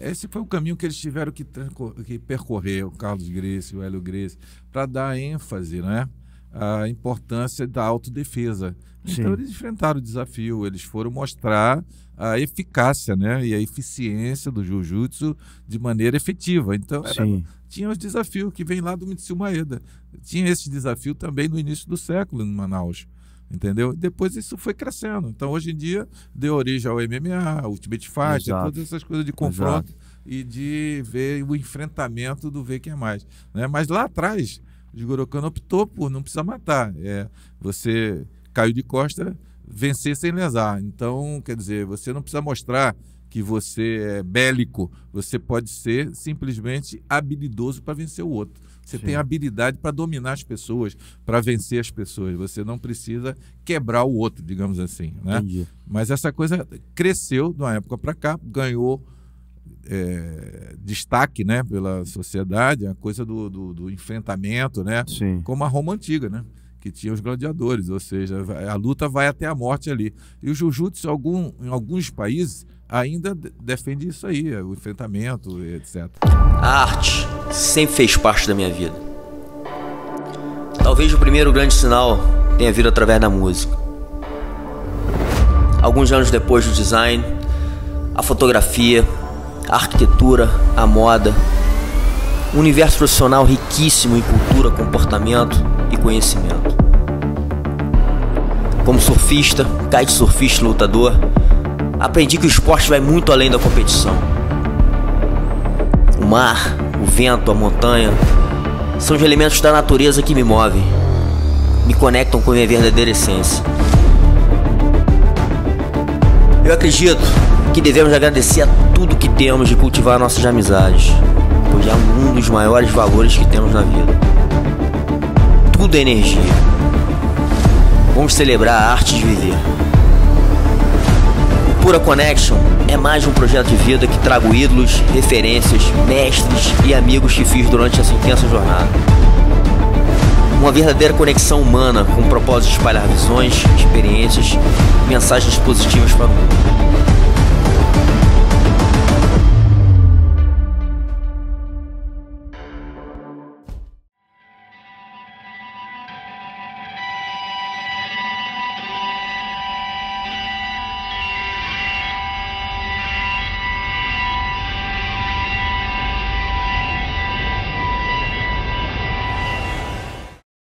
Esse foi o caminho que eles tiveram que, que percorrer, o Carlos Grace, o Hélio Grace, para dar ênfase, né? a importância da autodefesa. Então, Sim. Então eles enfrentaram o desafio, eles foram mostrar a eficácia né, e a eficiência do jiu-jitsu de maneira efetiva. Então era, tinha os desafios que vem lá do Mitsu Maeda. Tinha esse desafio também no início do século em Manaus entendeu? Depois isso foi crescendo. Então hoje em dia deu origem ao MMA, Ultimate Fight, todas essas coisas de confronto Exato. e de ver o enfrentamento do ver quem é mais. Né? Mas lá atrás, Jigoro Kano optou por não precisar matar. É, você caiu de costa, vencer sem lesar. Então, quer dizer, você não precisa mostrar que você é bélico, você pode ser simplesmente habilidoso para vencer o outro. Você Sim. tem habilidade para dominar as pessoas, para vencer as pessoas. Você não precisa quebrar o outro, digamos assim. Né? Entendi. Mas essa coisa cresceu de uma época para cá, ganhou é, destaque né, pela sociedade, a coisa do, do, do enfrentamento, né? Sim. Como a Roma Antiga, né? que tinha os gladiadores, ou seja, a luta vai até a morte ali. E o jiu-jitsu, em alguns países, ainda defende isso aí, é, o enfrentamento, etc. A arte sempre fez parte da minha vida. Talvez o primeiro grande sinal tenha vindo através da música. Alguns anos depois do design, a fotografia, a arquitetura, a moda, um universo profissional riquíssimo em cultura, comportamento e conhecimento. Como surfista, kite surfista lutador, aprendi que o esporte vai muito além da competição. O mar, o vento, a montanha são os elementos da natureza que me movem, me conectam com minha verdadeira essência. Eu acredito que devemos agradecer a tudo que temos de cultivar nossas amizades, pois é um dos maiores valores que temos na vida. Tudo é energia. Vamos celebrar a arte de viver. Pura Connection é mais um projeto de vida que trago ídolos, referências, mestres e amigos que fiz durante essa intensa jornada. Uma verdadeira conexão humana com o propósito de espalhar visões, experiências, mensagens positivas para o mundo.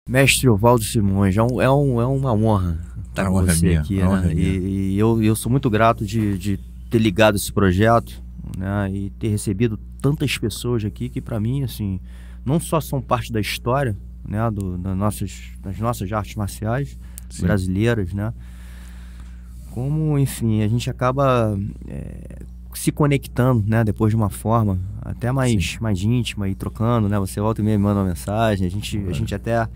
Mestre Ovaldo Simões, é, um, é, um, é uma honra é estar com honra você é minha, aqui. É né? e, e eu, eu sou muito grato de, de ter ligado esse projeto né? e ter recebido tantas pessoas aqui que, para mim, assim, não só são parte da história né? Do, das, nossas, das nossas artes marciais Sim. brasileiras, né? como, enfim, a gente acaba é, se conectando, né? Depois de uma forma até mais, mais íntima e trocando, né? Você volta e me manda uma mensagem, a gente, a gente até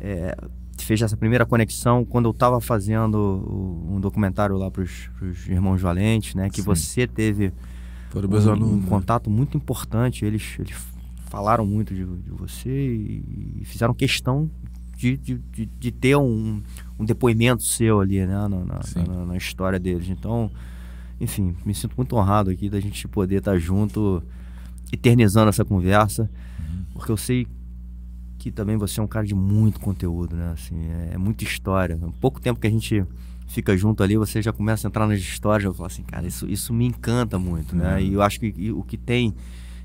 é, fez essa primeira conexão quando eu estava fazendo um documentário lá para os Irmãos Valentes, né? Que Sim. você teve um, alunos, um, né? contato muito importante. Eles, eles falaram muito de, de você e, fizeram questão de, de, de ter um, um, depoimento seu ali, né? Na, na, na, na, história deles. Então, enfim, me sinto muito honrado aqui da gente poder estar tá junto, eternizando essa conversa, uhum. porque eu sei que também você é um cara de muito conteúdo, né? Assim, é, é muita história. Um pouco tempo que a gente fica junto ali, você já começa a entrar nas histórias, eu falo assim, cara, isso, isso me encanta muito, né? Uhum. E eu acho que e, o que tem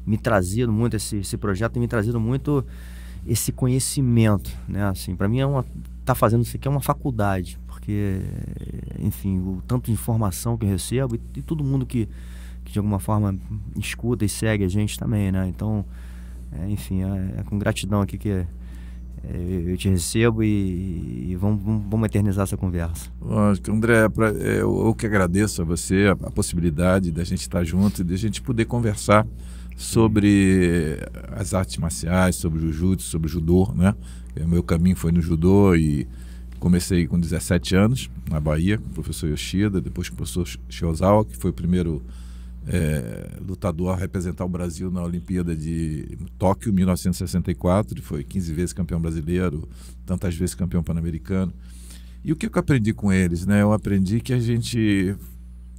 me trazido muito esse, esse projeto tem me trazido muito esse conhecimento, né? Assim, para mim é uma tá fazendo isso aqui é uma faculdade, porque enfim, o tanto de informação que eu recebo e, e todo mundo que, que de alguma forma escuta e segue a gente também, né? Então, é, enfim, é, é, com gratidão aqui que é, eu te recebo e, e vamos, vamos, eternizar essa conversa. Lógico, André, é pra, é, eu, eu, que agradeço a você a, a possibilidade da gente estar junto e da gente poder conversar sobre as artes marciais, sobre o jiu-jitsu, sobre o judô, né? O é, meu caminho foi no judô e comecei com 17 anos na Bahia, com o professor Yoshida, depois com o professor Shiozawa, que foi o primeiro é, lutador a representar o Brasil na Olimpíada de Tóquio 1964, foi 15 vezes campeão brasileiro, tantas vezes campeão pan-americano. E o que eu aprendi com eles? Né? Eu aprendi que a gente.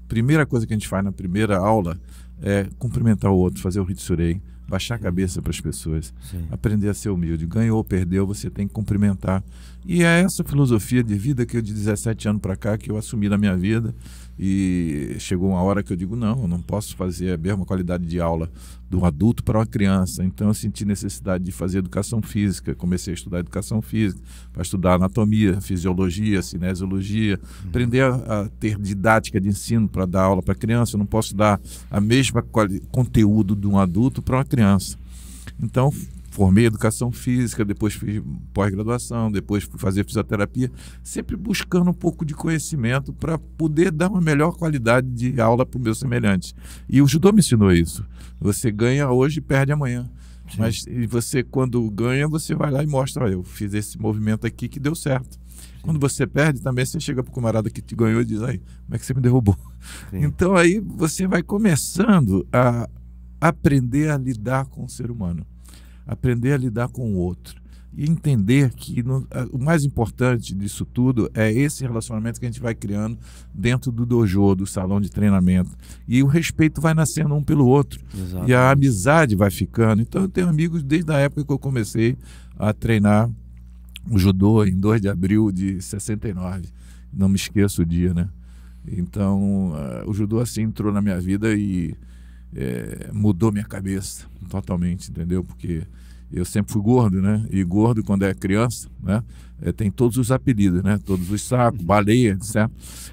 Primeira coisa que a gente faz na primeira aula é cumprimentar o outro, fazer o Hitsurei, baixar a cabeça para as pessoas, Sim. aprender a ser humilde. Ganhou ou perdeu, você tem que cumprimentar e é essa filosofia de vida que eu de 17 anos para cá que eu assumi na minha vida e chegou uma hora que eu digo não, eu não posso fazer a mesma qualidade de aula de um adulto para uma criança. Então eu senti necessidade de fazer educação física, comecei a estudar educação física, para estudar anatomia, fisiologia, cinesiologia, uhum. aprender a, a, ter didática de ensino para dar aula para criança, eu não posso dar a mesma conteúdo de um adulto para uma criança. Então formei educação física, depois fiz pós-graduação, depois fui fazer fisioterapia, sempre buscando um pouco de conhecimento para poder dar uma melhor qualidade de aula para o meus semelhantes. E o judô me ensinou isso. Você ganha hoje e perde amanhã. Sim. Mas você, quando ganha, você vai lá e mostra, eu fiz esse movimento aqui que deu certo. Quando você perde, também você chega para o camarada que te ganhou e diz, aí, como é que você me derrubou? Sim. Então aí você vai começando a aprender a lidar com o ser humano aprender a lidar com o outro e entender que no, o mais importante disso tudo é esse relacionamento que a gente vai criando dentro do dojo, do salão de treinamento. E o respeito vai nascendo um pelo outro. Exatamente. E a amizade vai ficando. Então eu tenho amigos desde a época que eu comecei a treinar o judô em 2 de abril de 69. Não me esqueço o dia, né? Então, uh, o judô assim entrou na minha vida e é, mudou minha cabeça totalmente, entendeu? Porque eu sempre fui gordo, né? E gordo, quando é criança, né? É, tem todos os apelidos, né? Todos os sacos, uhum. baleia, etc.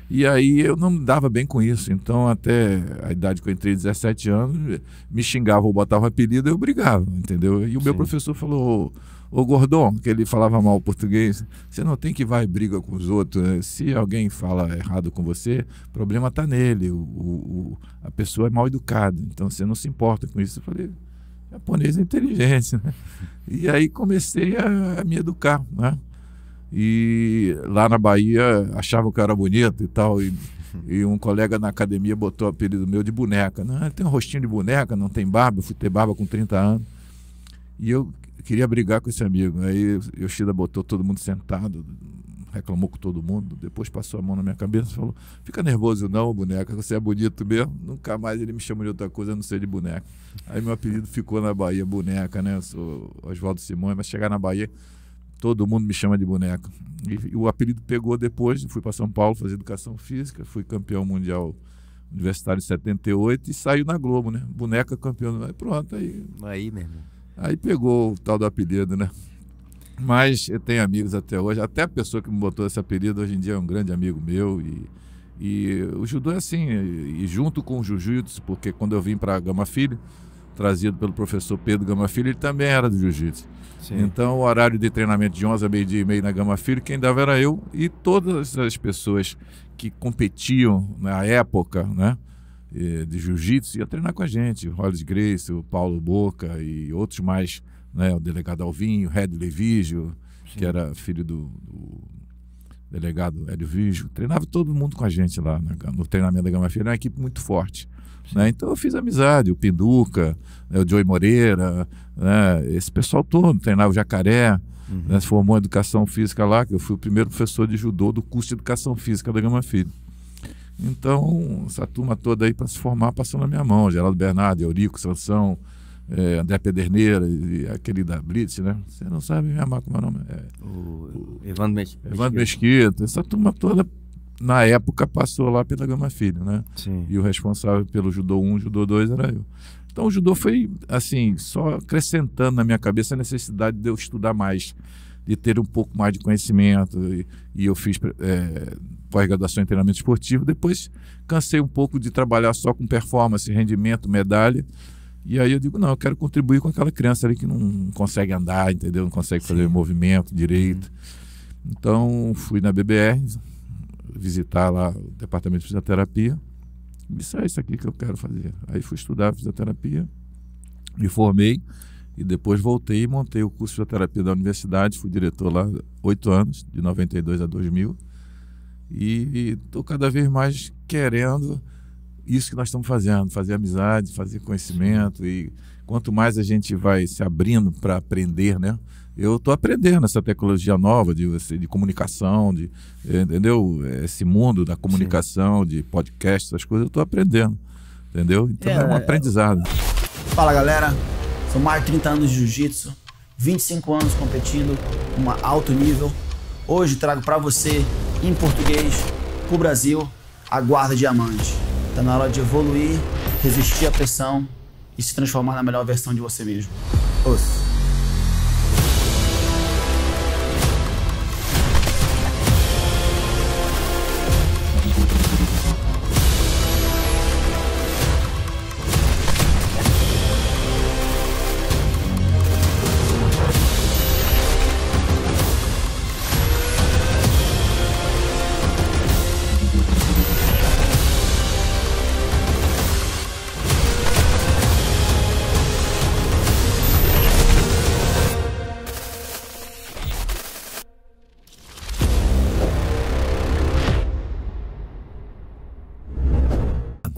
E aí eu não dava bem com isso. Então, até a idade que eu entrei, 17 anos, me xingava ou botava apelido, eu brigava, entendeu? E o meu professor falou o Gordon, que ele falava mal português, você não tem que vai briga com os outros. Né? Se alguém fala errado com você, o problema está nele. O, o, a pessoa é mal educada, então você não se importa com isso. Eu falei, japonês é inteligência. Né? E aí comecei a, a me educar. Né? E lá na Bahia achava que eu era bonito e tal. E, e um colega na academia botou o apelido meu de boneca. Não, né? tem um rostinho de boneca, não tem barba. Eu fui ter barba com 30 anos. E eu queria brigar com esse amigo. Aí Yoshida botou todo mundo sentado, reclamou com todo mundo. Depois passou a mão na minha cabeça e falou: Fica nervoso, não, boneca, você é bonito mesmo. Nunca mais ele me chamou de outra coisa a não ser de boneca. Aí meu apelido ficou na Bahia, boneca, né? Eu sou Oswaldo Simões, mas chegar na Bahia, todo mundo me chama de boneca. E, e o apelido pegou depois, fui para São Paulo fazer educação física, fui campeão mundial universitário em 78 e saiu na Globo, né? Boneca campeão. Pronto, aí. Aí, meu irmão. Aí pegou o tal do apelido, né? Mas eu tenho amigos até hoje. Até a pessoa que me botou esse apelido hoje em dia é um grande amigo meu. E, e o judô é assim, e, junto com o jiu-jitsu, porque quando eu vim para Gama Filho, trazido pelo professor Pedro Gama Filho, ele também era do jiu-jitsu. Então, o horário de treinamento de 11 a meio-dia e meio na Gama Filho, quem dava era eu e todas as pessoas que competiam na época, né? Eh, de jiu-jitsu ia treinar com a gente, o Hollis Grace, o Paulo Boca e outros mais, né, o delegado Alvinho, Red Levigio, que era filho do, do delegado Hélio Vigio, treinava todo mundo com a gente lá né, no treinamento da Gama Filho, era uma equipe muito forte. Né? Então eu fiz amizade, o Pinduca, né, o Joey Moreira, né, esse pessoal todo, treinava o Jacaré, uhum. Né, formou a educação física lá, que eu fui o primeiro professor de judô do curso de educação física da Gama Filho. Então, essa turma toda aí para se formar passou na minha mão. Geraldo Bernardo, Eurico, Sansão, é, André Pederneira e aquele da Blitz, né? Você não sabe me amar como é o nome. É, o, Evandro Mesquita. Evandro Mesquita. Essa turma toda, na época, passou lá pela Gama Filho, né? Sim. E o responsável pelo Judô 1, Judô 2 era eu. Então o judô foi, assim, só acrescentando na minha cabeça a necessidade de eu estudar mais de ter um pouco mais de conhecimento. E, e eu fiz é, pós-graduação em treinamento esportivo. Depois cansei um pouco de trabalhar só com performance, rendimento, medalha. E aí eu digo, não, eu quero contribuir com aquela criança ali que não consegue andar, entendeu? Não consegue fazer Sim. movimento direito. Uhum. Então fui na BBR visitar lá o departamento de fisioterapia. Isso é ah, isso aqui que eu quero fazer. Aí fui estudar fisioterapia, me formei e depois voltei e montei o curso de fisioterapia da universidade, fui diretor lá oito anos, de 92 a 2000. E estou cada vez mais querendo isso que nós estamos fazendo, fazer amizade, fazer conhecimento e quanto mais a gente vai se abrindo para aprender, né? Eu estou aprendendo essa tecnologia nova de você de comunicação, de eh, entendeu? Esse mundo da comunicação, Sim. de podcast, essas coisas, eu estou aprendendo, entendeu? Então é, é um aprendizado. Fala galera, são mais de 30 anos de jiu-jitsu, 25 anos competindo em alto nível. Hoje trago para você, em português, para o Brasil, a guarda diamante. Está na hora de evoluir, resistir à pressão e se transformar na melhor versão de você mesmo. Ouça.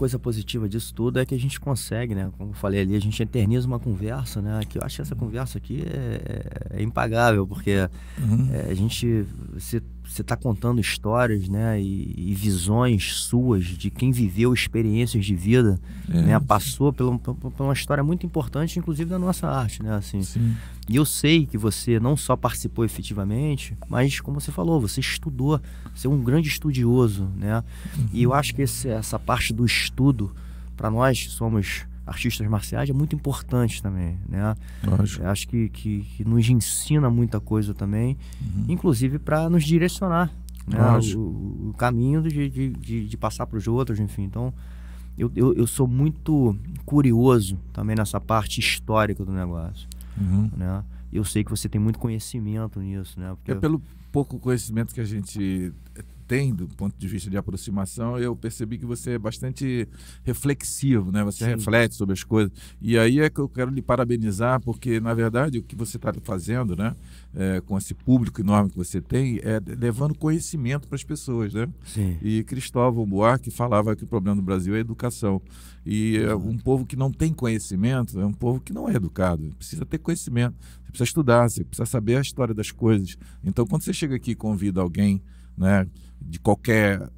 coisa positiva disso tudo é que a gente consegue, né? Como eu falei ali, a gente eterniza uma conversa, né? Que eu acho que essa conversa aqui é, é, é impagável, porque uhum. é, a gente se você está contando histórias, né, e, e, visões suas de quem viveu experiências de vida, é, né, passou pela, por uma história muito importante, inclusive da nossa arte, né, assim. Sim. E eu sei que você não só participou efetivamente, mas como você falou, você estudou, você é um grande estudioso, né? Uhum. E eu acho que esse, essa parte do estudo para nós que somos artistas marciais é muito importante também, né? Lógico. Acho que, que, que, nos ensina muita coisa também, uhum. inclusive para nos direcionar né? o, o, caminho de, de, de, de passar para os outros, enfim. Então, eu, eu, eu, sou muito curioso também nessa parte histórica do negócio, uhum. né? Eu sei que você tem muito conhecimento nisso, né? Porque é pelo pouco conhecimento que a gente tem do ponto de vista de aproximação, eu percebi que você é bastante reflexivo, né? Você Sim. reflete sobre as coisas. E aí é que eu quero lhe parabenizar, porque, na verdade, o que você está fazendo, né? É, com esse público enorme que você tem, é levando conhecimento para as pessoas, né? Sim. E Cristóvão Buarque falava que o problema do Brasil é a educação. E é um povo que não tem conhecimento é um povo que não é educado. Precisa ter conhecimento, você precisa estudar, você precisa saber a história das coisas. Então, quando você chega aqui e convida alguém, né? de qualquer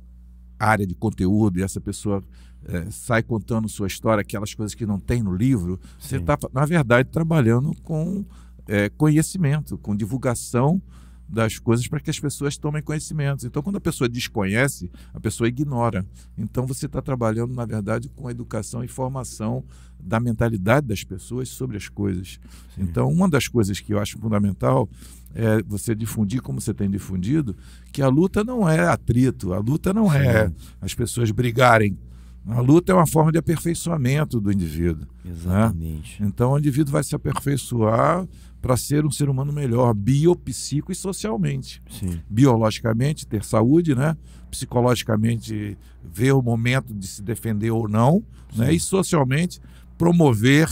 área de conteúdo e essa pessoa é, sai contando sua história, aquelas coisas que não tem no livro, Sim. você está, na verdade, trabalhando com é, conhecimento, com divulgação das coisas para que as pessoas tomem conhecimento. Então, quando a pessoa desconhece, a pessoa ignora. Então, você está trabalhando, na verdade, com a educação e formação da mentalidade das pessoas sobre as coisas. Sim. Então, uma das coisas que eu acho fundamental é, você difundir como você tem difundido, que a luta não é atrito, a luta não é as pessoas brigarem. A luta é uma forma de aperfeiçoamento do indivíduo. Né? Exatamente. Né? Então o indivíduo vai se aperfeiçoar para ser um ser humano melhor, biopsico e socialmente. Sim. Biologicamente, ter saúde, né? psicologicamente, ver o momento de se defender ou não, né? e socialmente, promover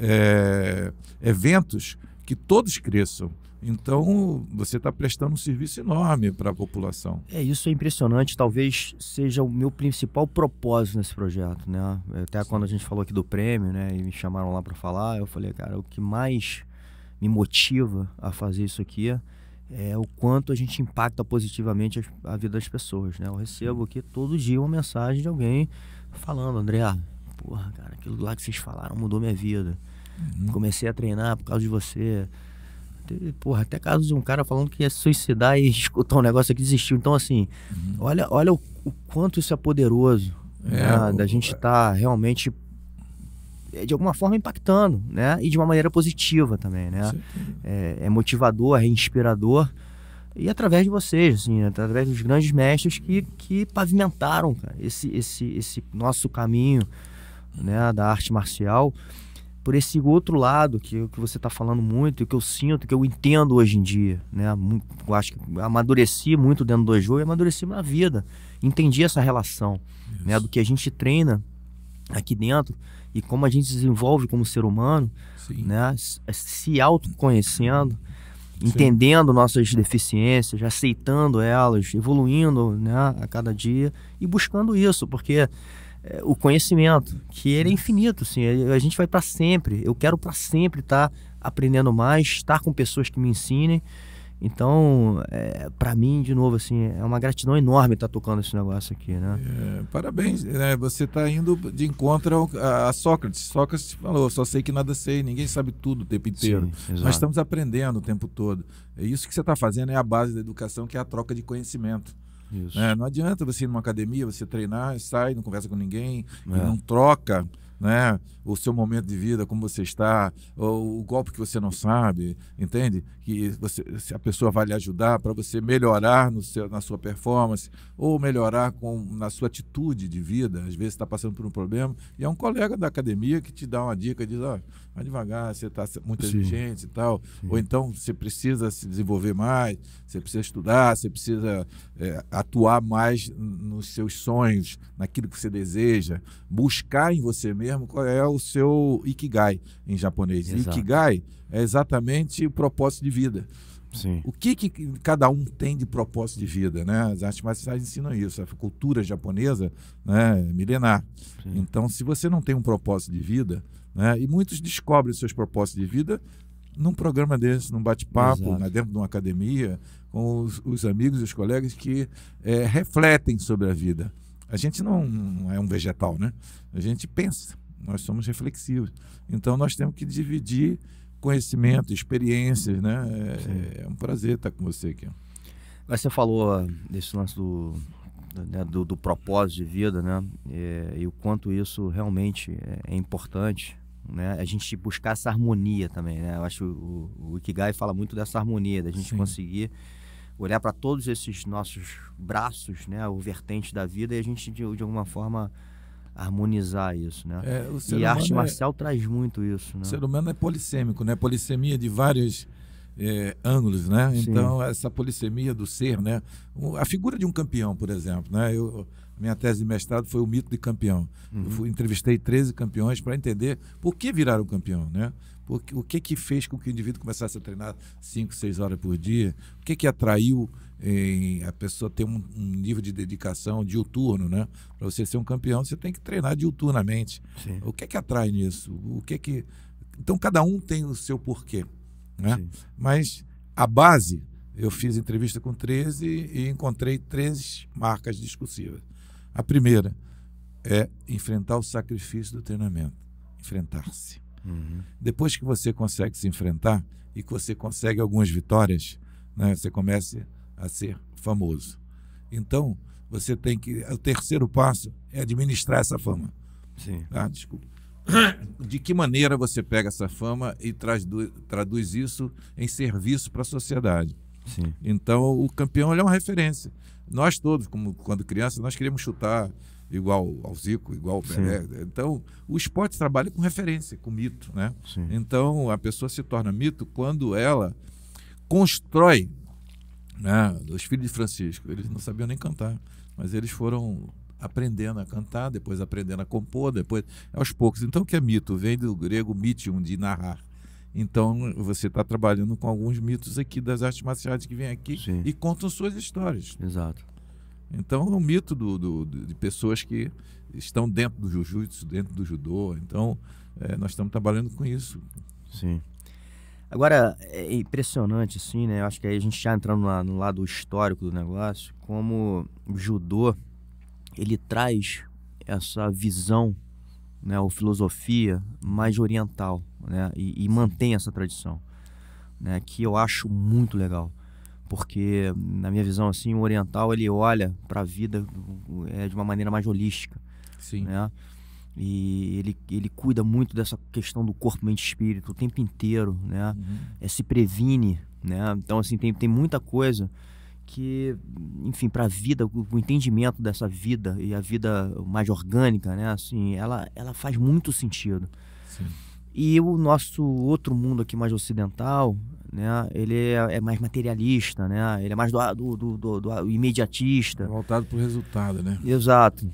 é, eventos que todos cresçam. Então, você está prestando um serviço enorme para a população. É, isso é impressionante. Talvez seja o meu principal propósito nesse projeto, né? É, até Sim. quando a gente falou aqui do prêmio, né? E me chamaram lá para falar, eu falei, cara, o que mais me motiva a fazer isso aqui é o quanto a gente impacta positivamente a vida das pessoas, né? Eu recebo aqui todo dia uma mensagem de alguém falando, André, porra, cara, aquilo lá que vocês falaram mudou minha vida. Uhum. Comecei a treinar por causa de você. Porra, até caso de um cara falando que ia se suicidar e escutar um negócio aqui desistiu. Então, assim, uhum. olha, olha o, o, quanto isso é poderoso. É, né? o... Da gente estar tá realmente, é, de alguma forma, impactando, né? E de uma maneira positiva também, né? É, é, motivador, é inspirador. E através de vocês, assim, através dos grandes mestres que, que pavimentaram cara, esse, esse, esse nosso caminho né, da arte marcial por esse outro lado que, que você está falando muito, que eu sinto, que eu entendo hoje em dia, né? Eu acho que amadureci muito dentro do jogo e amadureci na vida. Entendi essa relação, né? Do que a gente treina aqui dentro e como a gente desenvolve como ser humano, né? Se autoconhecendo, Sim. entendendo nossas deficiências, aceitando elas, evoluindo, né? A cada dia e buscando isso, porque o conhecimento, que ele é infinito, assim, a gente vai para sempre. Eu quero para sempre estar tá aprendendo mais, estar com pessoas que me ensinem. Então, é, para mim, de novo, assim, é uma gratidão enorme estar tá tocando esse negócio aqui, né? É, parabéns, né? Você está indo de encontro a, a, Sócrates. Sócrates falou, só sei que nada sei, ninguém sabe tudo o tempo inteiro. Sim, Nós estamos aprendendo o tempo todo. É isso que você está fazendo, é a base da educação, que é a troca de conhecimento. Né? Não adianta você ir numa academia, você treinar, sai, não conversa com ninguém, é. não troca né? o seu momento de vida, como você está, o golpe que você não sabe, entende? que você, se a pessoa vai lhe ajudar para você melhorar no seu, na sua performance ou melhorar com, na sua atitude de vida. Às vezes está passando por um problema e é um colega da academia que te dá uma dica, diz, ó, oh, vai devagar, você está muito exigente e tal. Sim. Ou então você precisa se desenvolver mais, você precisa estudar, você precisa é, atuar mais nos seus sonhos, naquilo que você deseja, buscar em você mesmo qual é o seu ikigai em japonês. Exato. Ikigai é exatamente o propósito de vida. Sim. O que, que cada um tem de propósito de vida, né? As artes marciais ensinam isso. A cultura japonesa né, é milenar. Sim. Então, se você não tem um propósito de vida, né, e muitos descobrem seus propósitos de vida num programa desse, num bate-papo, né, dentro de uma academia, com os, os amigos e os colegas que é, refletem sobre a vida. A gente não, não é um vegetal, né? A gente pensa, nós somos reflexivos. Então, nós temos que dividir conhecimento, experiências, né? É, é, um prazer estar com você aqui. Mas você falou ah, desse lance do, né, do, do, propósito de vida, né? É, e o quanto isso realmente é, é importante, né? A gente buscar essa harmonia também, né? Eu acho que o, o Ikigai fala muito dessa harmonia, da gente Sim. conseguir olhar para todos esses nossos braços, né? O vertente da vida e a gente, de, de alguma forma, harmonizar isso, né? É, e a arte é marcial traz muito isso, né? O ser humano é polissêmico, né? Polissemia de vários é, ângulos, né? Sim. Então, essa polissemia do ser, né? A figura de um campeão, por exemplo, né? Eu, minha tese de mestrado foi o mito de campeão. Uhum. Eu fui, entrevistei 13 campeões para entender por que viraram campeão, né? Porque, o que que fez com que o indivíduo começasse a treinar 5, 6 horas por dia? O que que atraiu em eh, a pessoa ter um, um, nível de dedicação diuturno, né? Para você ser um campeão, você tem que treinar diuturnamente. Sim. O que que atrai nisso? O que que... Então, cada um tem o seu porquê, né? Sim. Mas a base... Eu fiz entrevista com 13 e encontrei três marcas discursivas. A primeira é enfrentar o sacrifício do treinamento, enfrentar-se. Uhum. Depois que você consegue se enfrentar e que você consegue algumas vitórias, né, você começa a ser famoso. Então, você tem que. O terceiro passo é administrar essa fama. Sim. Tá? desculpa. De que maneira você pega essa fama e traduz, traduz isso em serviço para a sociedade? Sim. Então, o campeão é uma referência. Nós todos, como quando criança, nós queríamos chutar igual ao Zico, igual ao Pelé. Sim. Então, o esporte trabalha com referência, com mito, né? Então, a pessoa se torna mito quando ela constrói, né? Os filhos de Francisco, eles não sabiam nem cantar, mas eles foram aprendendo a cantar, depois aprendendo a compor, depois aos poucos. Então, o que é mito? Vem do grego mitium, de narrar. Então, você está trabalhando com alguns mitos aqui das artes marciais que vêm aqui Sim. e contam suas histórias. Exato. Então é um mito do, do, de pessoas que estão dentro do jiu-jitsu, dentro do judô. Então é, nós estamos trabalhando com isso. Sim. Agora, é impressionante, assim, né? Eu acho que aí a gente já entrando no lado histórico do negócio, como o judô, ele traz essa visão, né, ou filosofia mais oriental, né? E, e mantém essa tradição, né? Que eu acho muito legal porque na minha visão assim o oriental ele olha para a vida é de uma maneira mais holística sim né? e ele, ele cuida muito dessa questão do corpo mente espírito o tempo inteiro né uhum. é, se previne né então assim tem, tem muita coisa que enfim para a vida o entendimento dessa vida e a vida mais orgânica né assim ela ela faz muito sentido sim. e o nosso outro mundo aqui mais ocidental né? Ele é, é mais materialista, né? Ele é mais do, do, do, do, do imediatista. É voltado para o resultado, né? Exato.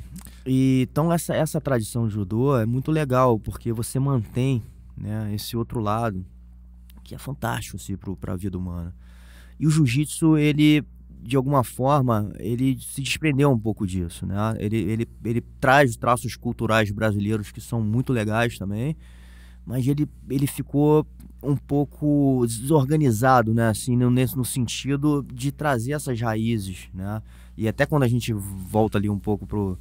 E, então essa, essa tradição de judô é muito legal, porque você mantém né, esse outro lado, que é fantástico assim, para a vida humana. E o jiu-jitsu, ele, de alguma forma, ele se desprendeu um pouco disso. Né? Ele, ele, ele traz traços culturais brasileiros que são muito legais também, mas ele, ele ficou um pouco desorganizado, né? Assim, no, no sentido de trazer essas raízes, né? E até quando a gente volta ali um pouco pro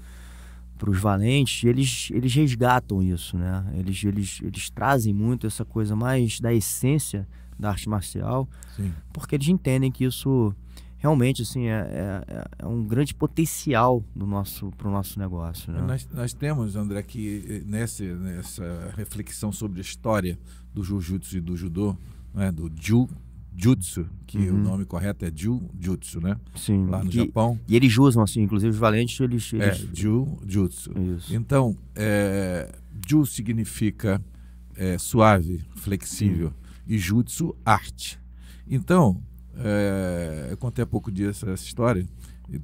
para os valentes, eles, eles resgatam isso, né? Eles, eles, eles trazem muito essa coisa mais da essência da arte marcial, Sim. porque eles entendem que isso realmente assim é, é, é um grande potencial do nosso para o nosso negócio, né? Nós, nós temos, André, que nessa, nessa reflexão sobre história do jiu-jitsu e do judô, né? do jiu-jitsu, que uhum. o nome correto é jiu-jitsu, né? Sim. Lá no e, Japão. E eles usam, assim, inclusive os valentes, eles... É, eles... É, jiu-jitsu. Então, é, jiu significa é, suave, flexível, Sim. e jutsu, arte. Então, é, eu contei há pouco dias essa história,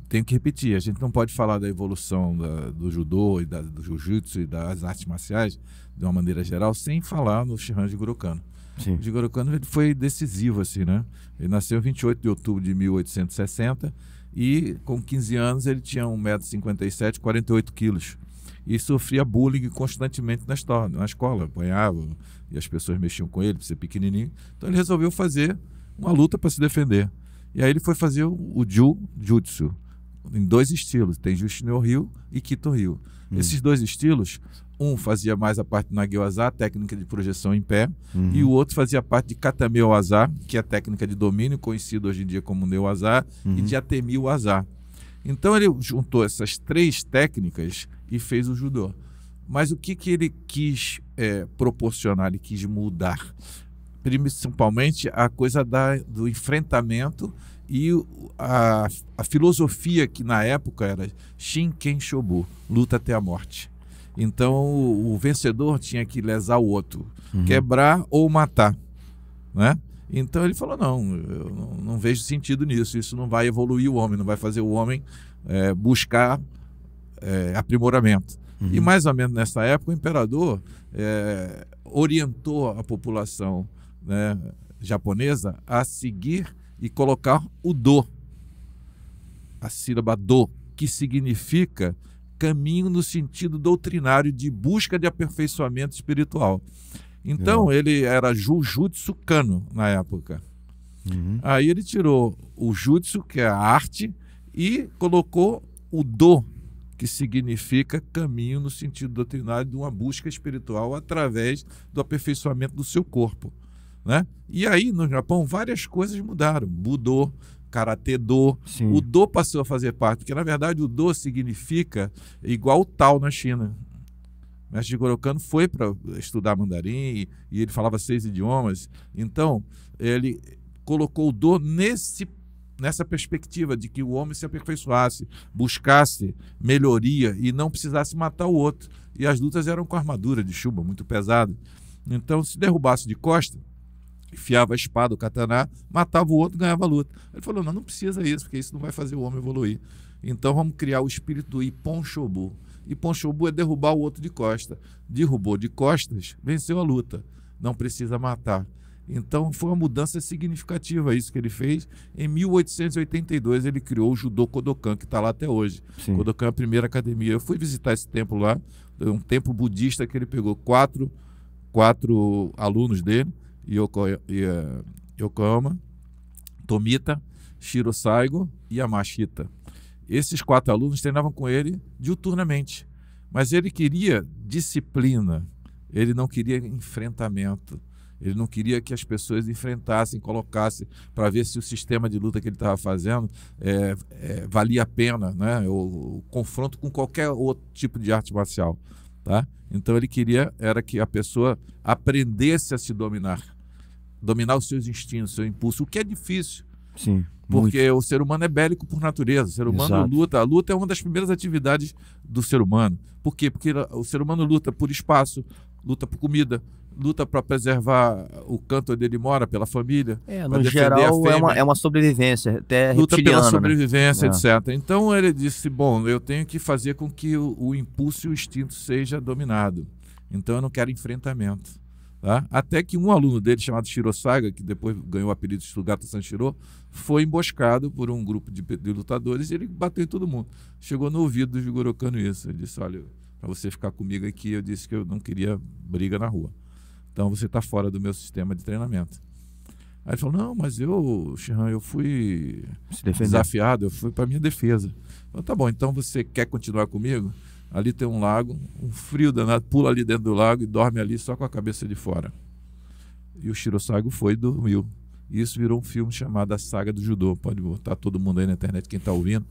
tenho que repetir, a gente não pode falar da evolução da, do judô e da, do jiu-jitsu e das artes marciais de uma maneira geral sem falar no Shihan Jigoro Kano. Sim. O ele foi decisivo assim, né? Ele nasceu 28 de outubro de 1860 e com 15 anos ele tinha 1,57m, 48 quilos e sofria bullying constantemente na, história, na escola, apanhava e as pessoas mexiam com ele por ser pequenininho. Então ele resolveu fazer uma luta para se defender. E aí ele foi fazer o, jiu-jitsu em dois estilos. Tem jiu-jitsu Justinho Rio e Kito Rio. Hum. Esses dois estilos, um fazia mais a parte do Nagioazá, técnica de projeção em pé, uhum. e o outro fazia a parte de aza que é a técnica de domínio, conhecida hoje em dia como Neoazá, uhum. e de Atemioazá. Então ele juntou essas três técnicas e fez o judô. Mas o que, que ele quis é, proporcionar, ele quis mudar? principalmente a coisa da, do enfrentamento e a, a filosofia que na época era ken Shobu, luta até a morte. Então o, o vencedor tinha que lesar o outro, uhum. quebrar ou matar, né? Então ele falou: não, eu não, não, vejo sentido nisso, isso não vai evoluir o homem, não vai fazer o homem é, buscar é, aprimoramento. Uhum. E mais ou menos nessa época, o imperador é, orientou a população né, japonesa a seguir e colocar o do, a sílaba do, que significa caminho no sentido doutrinário de busca de aperfeiçoamento espiritual. Então, é. ele era Jujutsu Kano na época. Uhum. Aí ele tirou o jutsu, que é a arte, e colocou o do, que significa caminho no sentido doutrinário de uma busca espiritual através do aperfeiçoamento do seu corpo. Né? E aí, no Japão, várias coisas mudaram. Mudou karatê do. Sim. O do passou a fazer parte, porque na verdade o do significa igual o tal na China. O mestre Gorokano foi para estudar mandarim e, e, ele falava seis idiomas. Então, ele colocou o do nesse nessa perspectiva de que o homem se aperfeiçoasse, buscasse melhoria e não precisasse matar o outro. E as lutas eram com armadura de chuva muito pesada. Então, se derrubasse de costa, enfiava a espada, o katana, matava o outro, ganhava a luta. Ele falou: não, não precisa isso, porque isso não vai fazer o homem evoluir. Então vamos criar o espírito do Ipon Shobu. Ipon Shobu é derrubar o outro de costa. Derrubou de costas, venceu a luta. Não precisa matar. Então foi uma mudança significativa isso que ele fez. Em 1882 ele criou o judô Kodokan, que está lá até hoje. Sim. Kodokan é a primeira academia. Eu fui visitar esse templo lá, um templo budista que ele pegou quatro, quatro alunos dele Yokoyama, eh, Tomita, Shiro Saigo e Yamashita. Esses quatro alunos treinavam com ele diuturnamente, mas ele queria disciplina, ele não queria enfrentamento. Ele não queria que as pessoas enfrentassem, colocassem para ver se o sistema de luta que ele estava fazendo é, é, valia a pena, né? O, o, confronto com qualquer outro tipo de arte marcial, tá? Então ele queria era que a pessoa aprendesse a se dominar dominar os seus instintos, seu impulso, o que é difícil. Sim. Porque muito. o ser humano é bélico por natureza. O ser humano Exato. luta. A luta é uma das primeiras atividades do ser humano. Por quê? Porque o ser humano luta por espaço, luta por comida, luta para preservar o canto onde ele mora, pela família. É, no geral é uma, é uma sobrevivência, até Luta pela né? sobrevivência, né? etc. Então ele disse: bom, eu tenho que fazer com que o, o impulso e o instinto seja dominado. Então eu não quero enfrentamento. Tá? Até que um aluno dele, chamado Saga que depois ganhou o apelido de Sugata Sanshiro, foi emboscado por um grupo de, de, lutadores e ele bateu em todo mundo. Chegou no ouvido do Jigoro Kano isso. Ele disse, olha, para você ficar comigo aqui, eu disse que eu não queria briga na rua. Então você está fora do meu sistema de treinamento. Aí ele falou, não, mas eu, Shihan, eu fui desafiado, eu fui para minha defesa. Eu falei, tá bom, então você quer continuar comigo? Ali tem um lago, um frio danado, pula ali dentro do lago e dorme ali só com a cabeça de fora. E o Shirosago foi e dormiu. E isso virou um filme chamado A Saga do Judô. Pode botar todo mundo aí na internet, quem está ouvindo,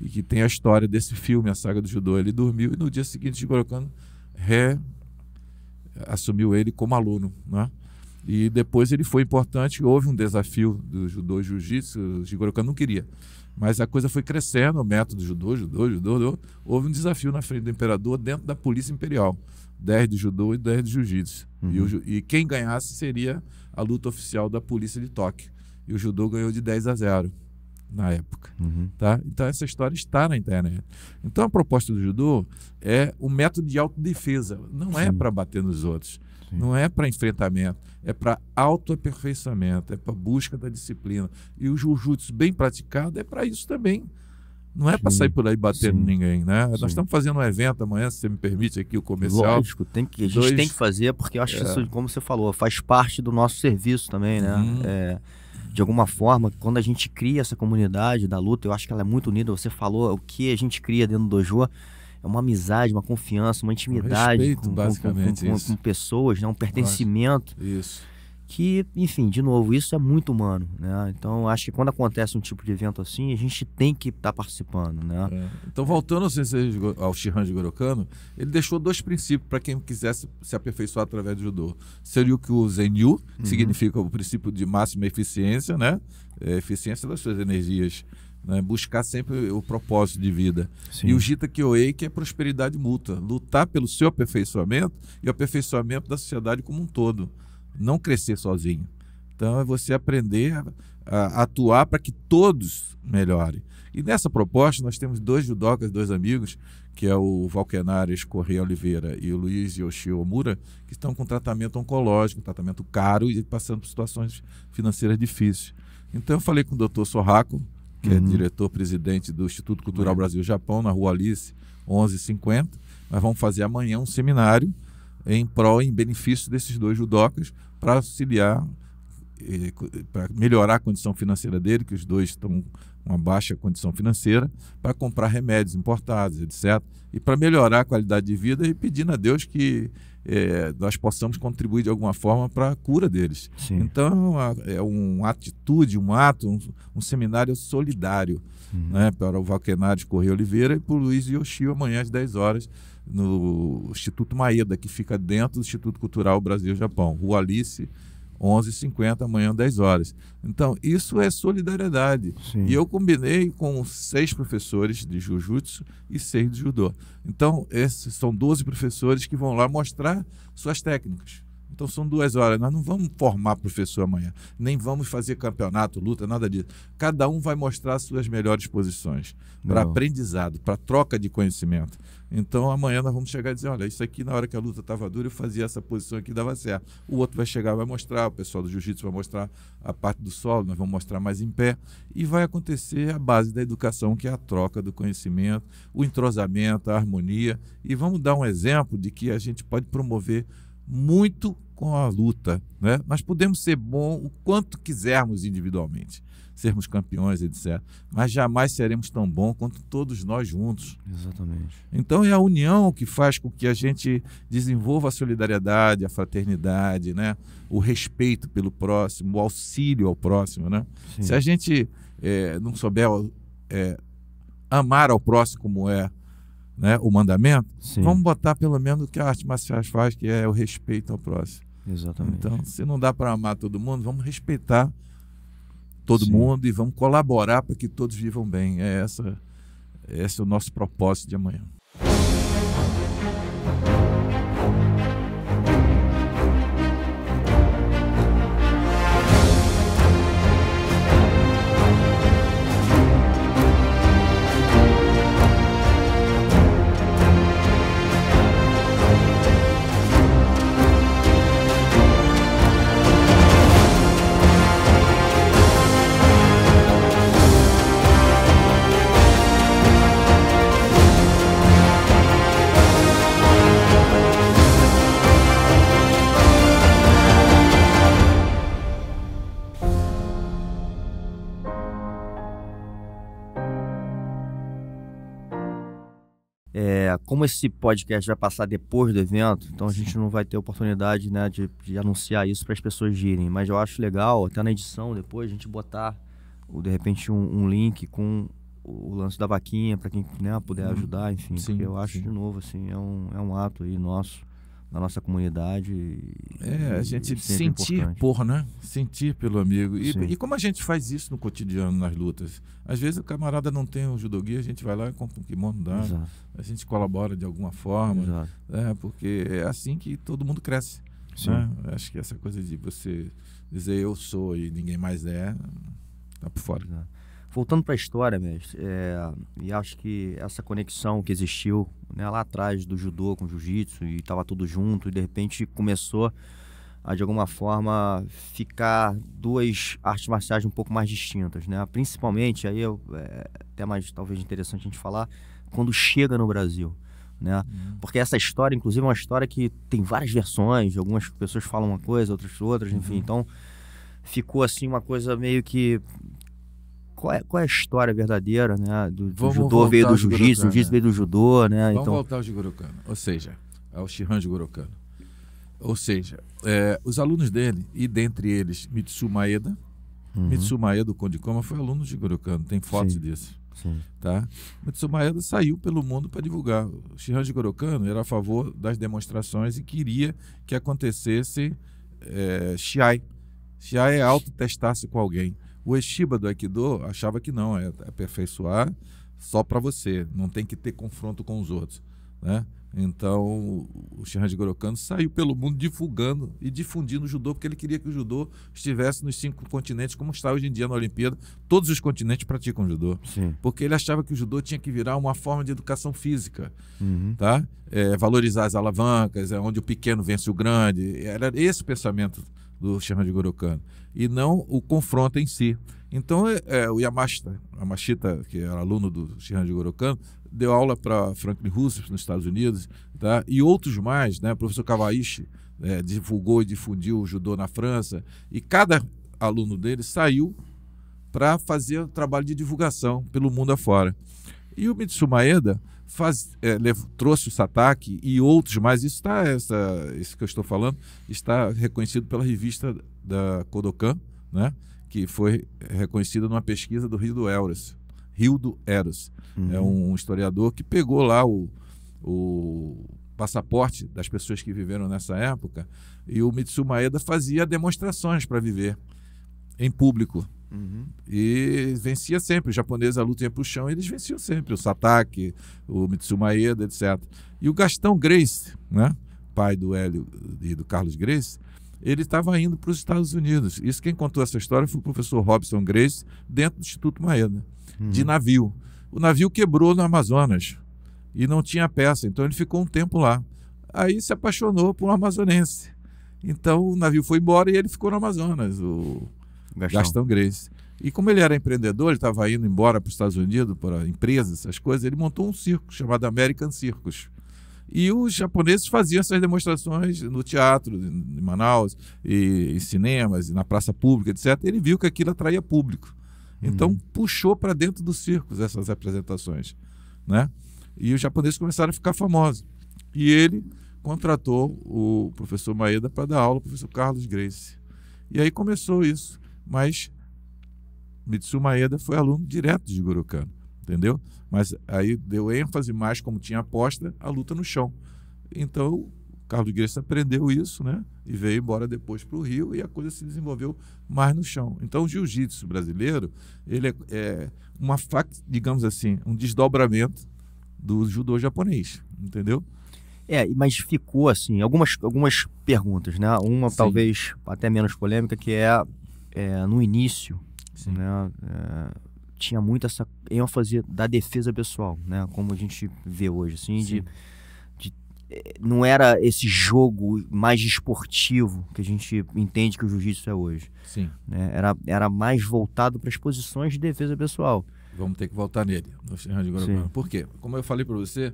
e que tem a história desse filme, A Saga do Judô. Ele dormiu e no dia seguinte, Jigoro re... assumiu ele como aluno. Né? E depois ele foi importante, houve um desafio do judô jiu-jitsu, o Jigoro Kano não queria. Mas a coisa foi crescendo, o método judô, judô, judô, judô. Houve um desafio na frente do imperador dentro da polícia imperial. 10 de judô e 10 de jiu-jitsu. Uhum. E, e quem ganhasse seria a luta oficial da polícia de Tóquio. E o judô ganhou de 10 a 0 na época. Uhum. Tá? Então essa história está na internet. Então a proposta do judô é o método de autodefesa, não é Sim. é para bater nos outros. Não é para enfrentamento, é para autoaperfeiçoamento, é para busca da disciplina. E o jiu-jitsu bem praticado é para isso também. Não é para sair por aí batendo sim, ninguém, né? Sim. Nós estamos fazendo um evento amanhã, se você me permite aqui o comercial. Lógico, tem que, a gente Dois... tem que fazer, porque eu acho é. que isso, como você falou, faz parte do nosso serviço também, né? Hum. É, de alguma forma, quando a gente cria essa comunidade da luta, eu acho que ela é muito unida. Você falou o que a gente cria dentro do dojo é uma amizade, uma confiança, uma intimidade um respeito, com, basicamente, com, com, com, pessoas, né? um pertencimento. Isso. Que, enfim, de novo, isso é muito humano, né? Então, acho que quando acontece um tipo de evento assim, a gente tem que estar tá participando, né? É. Então, voltando ao, sensei, ao Shihan de Gorokano, ele deixou dois princípios para quem quisesse se aperfeiçoar através do judô. Seria o que o Zenyu, que uhum. significa o princípio de máxima eficiência, né? É, eficiência das suas energias né? Buscar sempre o propósito de vida. Sim. E o Gita Kyoei, que é prosperidade mútua. Lutar pelo seu aperfeiçoamento e o aperfeiçoamento da sociedade como um todo. Não crescer sozinho. Então é você aprender a, a atuar para que todos melhorem. E nessa proposta nós temos dois judocas, dois amigos, que é o Valquenares Correia Oliveira e o Luiz Yoshi Omura, que estão com tratamento oncológico, tratamento caro e passando por situações financeiras difíceis. Então eu falei com o doutor Sorraco, que é uhum. é diretor-presidente do Instituto Cultural Brasil-Japão, na Rua Alice, 1150. Nós vamos fazer amanhã um seminário em prol, em benefício desses dois judocas, para auxiliar, eh, para melhorar a condição financeira dele, que os dois estão com uma baixa condição financeira, para comprar remédios importados, etc. E para melhorar a qualidade de vida e pedindo a Deus que é, nós possamos contribuir de alguma forma para a cura deles. Sim. Então, é uma atitude, um ato, um, um seminário solidário uhum. né, para o Valquenário Correio Correia Oliveira e para o Luiz Yoshio amanhã às 10 horas no Instituto Maeda, que fica dentro do Instituto Cultural Brasil-Japão, Rua Alice, 11h50, amanhã 10 horas. Então, isso é solidariedade. Sim. E eu combinei com seis professores de jiu-jitsu e seis de judô. Então, esses são 12 professores que vão lá mostrar suas técnicas. Então são duas horas. Nós não vamos formar professor amanhã, nem vamos fazer campeonato, luta, nada disso. Cada um vai mostrar suas melhores posições para aprendizado, para troca de conhecimento. Então amanhã nós vamos chegar e dizer, olha, isso aqui na hora que a luta estava dura, eu fazia essa posição aqui, dava certo. O outro vai chegar, vai mostrar, o pessoal do jiu-jitsu vai mostrar a parte do solo, nós vamos mostrar mais em pé. E vai acontecer a base da educação, que é a troca do conhecimento, o entrosamento, a harmonia. E vamos dar um exemplo de que a gente pode promover muito com a luta. Né? Nós podemos ser bom o quanto quisermos individualmente, sermos campeões, etc. Mas jamais seremos tão bom quanto todos nós juntos. Exatamente. Então é a união que faz com que a gente desenvolva a solidariedade, a fraternidade, né? o respeito pelo próximo, o auxílio ao próximo. Né? Se a gente é, não souber é, amar ao próximo como é, né, o mandamento, Sim. vamos botar pelo menos o que a arte marcial faz, que é o respeito ao próximo. Exatamente. Então, se não dá para amar todo mundo, vamos respeitar todo Sim. mundo e vamos colaborar para que todos vivam bem. É essa, esse é o nosso propósito de amanhã. É, como esse podcast vai passar depois do evento, então a gente não vai ter oportunidade né, de, de anunciar isso para as pessoas irem. Mas eu acho legal, até na edição depois, a gente botar ou, de repente um, um link com o lance da vaquinha para quem né, puder uhum. ajudar, enfim, sim, porque eu acho sim. de novo assim é um, é um ato aí nosso na nossa comunidade. É, a gente sentir importante. por, né? Sentir pelo amigo. E, e, como a gente faz isso no cotidiano, nas lutas? Às vezes o camarada não tem o judogui, a gente vai lá e compra um kimono, dá. Exato. A gente colabora de alguma forma. Exato. Né? Porque é assim que todo mundo cresce. Sim. Né? Acho que essa coisa de você dizer eu sou e ninguém mais é, tá por fora. Exato. Voltando para a história, mestre, é, e acho que essa conexão que existiu né, lá atrás do judô com o jiu-jitsu e estava tudo junto e de repente começou a, de alguma forma, ficar duas artes marciais um pouco mais distintas, né? Principalmente, aí eu, é até mais talvez interessante a gente falar, quando chega no Brasil, né? Uhum. Porque essa história, inclusive, é uma história que tem várias versões, algumas pessoas falam uma coisa, outras outras, enfim, uhum. então ficou assim uma coisa meio que qual é, qual é a história verdadeira, né? Do, do judô veio do jiu-jitsu, o jiu-jitsu veio do judô, né? Vamos então... voltar ao Jigoro ou seja, ao Shihan de Kano. Ou seja, é, os alunos dele, e dentre eles Mitsu Maeda, uhum. Mitsu Maeda, o Conde Koma, foi aluno de Jigoro tem fotos Sim. disso. Sim. Tá? Mitsu Maeda saiu pelo mundo para divulgar. O Shihan de Kano era a favor das demonstrações e queria que acontecesse é, Shiai. Shiai é autotestar-se com alguém. O Eshiba do Aikido achava que não, é, é aperfeiçoar só para você, não tem que ter confronto com os outros, né? Então, o de Gorokano saiu pelo mundo divulgando e difundindo o judô, porque ele queria que o judô estivesse nos cinco continentes, como está hoje em dia na Olimpíada. Todos os continentes praticam judô. Sim. Porque ele achava que o judô tinha que virar uma forma de educação física. Uhum. Tá? É, valorizar as alavancas, é onde o pequeno vence o grande. Era esse o pensamento do de Gorokan e não o confronto em si. Então, é, é, o Yamashita, Yamashita, que era aluno do de Gorokan, deu aula para Franklin Roosevelt nos Estados Unidos, tá? e outros mais, né? o professor Kawaishi é, divulgou e difundiu o judô na França, e cada aluno dele saiu para fazer o trabalho de divulgação pelo mundo afora. E o Mitsumaeda faz, é, trouxe o Sataque e outros mais. Isso está, essa, isso que eu estou falando, está reconhecido pela revista da Kodokan, né? que foi reconhecida numa pesquisa do Rio do Eros. Rio do Eros. É uhum. É um historiador que pegou lá o, o passaporte das pessoas que viveram nessa época e o Mitsumaeda fazia demonstrações para viver em público. Uhum. E vencia sempre. Os japoneses, a luta ia pro chão, eles venciam sempre. O Satake, o Mitsumaeda, etc. E o Gastão Grace, né? pai do Hélio e do Carlos Grace, ele estava indo para os Estados Unidos. Isso quem contou essa história foi o professor Robson Grace, dentro do Instituto Maeda, uhum. de navio. O navio quebrou no Amazonas e não tinha peça, então ele ficou um tempo lá. Aí se apaixonou por um amazonense. Então o navio foi embora e ele ficou no Amazonas. O Gastão, Gastão Grace. E como ele era empreendedor, ele estava indo embora para os Estados Unidos, para empresas, essas coisas, ele montou um circo chamado American Circus. E os japoneses faziam essas demonstrações no teatro, em Manaus, e em cinemas, e na praça pública, etc. Ele viu que aquilo atraía público. Então, uhum. puxou para dentro dos circos essas apresentações. Né? E os japoneses começaram a ficar famosos. E ele contratou o professor Maeda para dar aula, o professor Carlos Grace. E aí começou isso. Mas Mitsu Maeda foi aluno direto de Jigoro Kano, entendeu? Mas aí deu ênfase mais, como tinha aposta, a luta no chão. Então, o Carlos Igreja aprendeu isso, né? E veio embora depois para o Rio e a coisa se desenvolveu mais no chão. Então, o jiu-jitsu brasileiro, ele é, é uma, digamos assim, um desdobramento do judô japonês, entendeu? É, mas ficou assim, algumas, algumas perguntas, né? Uma Sim. talvez até menos polêmica, que é é, no início, Sim. né? É, tinha muito essa ênfase da defesa pessoal, né? Como a gente vê hoje, assim, de, de, é, não era esse jogo mais esportivo que a gente entende que o jiu-jitsu é hoje. Sim. Né? Era, era mais voltado para as posições de defesa pessoal. Vamos ter que voltar nele. Por quê? Como eu falei para você,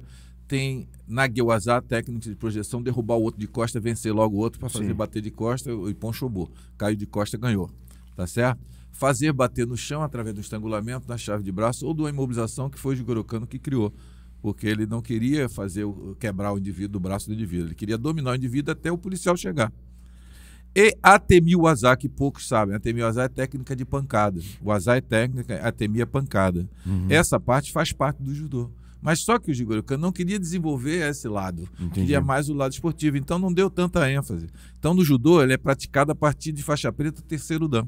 tem na Gewazá técnica de projeção derrubar o outro de costa, vencer logo o outro para fazer Sim. bater de costa e Ponchobu. Caiu de costa, ganhou tá certo? Fazer bater no chão através do estrangulamento, da chave de braço ou da imobilização que foi o Jigorokano que criou. Porque ele não queria fazer quebrar o indivíduo, o braço do indivíduo. Ele queria dominar o indivíduo até o policial chegar. E atemi o azar, que poucos sabem. Atemi o azar é técnica de pancada. O azar é técnica, atemi é pancada. Uhum. Essa parte faz parte do judô. Mas só que o Jigorokano não queria desenvolver esse lado, Entendi. queria mais o lado esportivo, então não deu tanta ênfase. Então no judô ele é praticado a partir de faixa preta terceiro dan.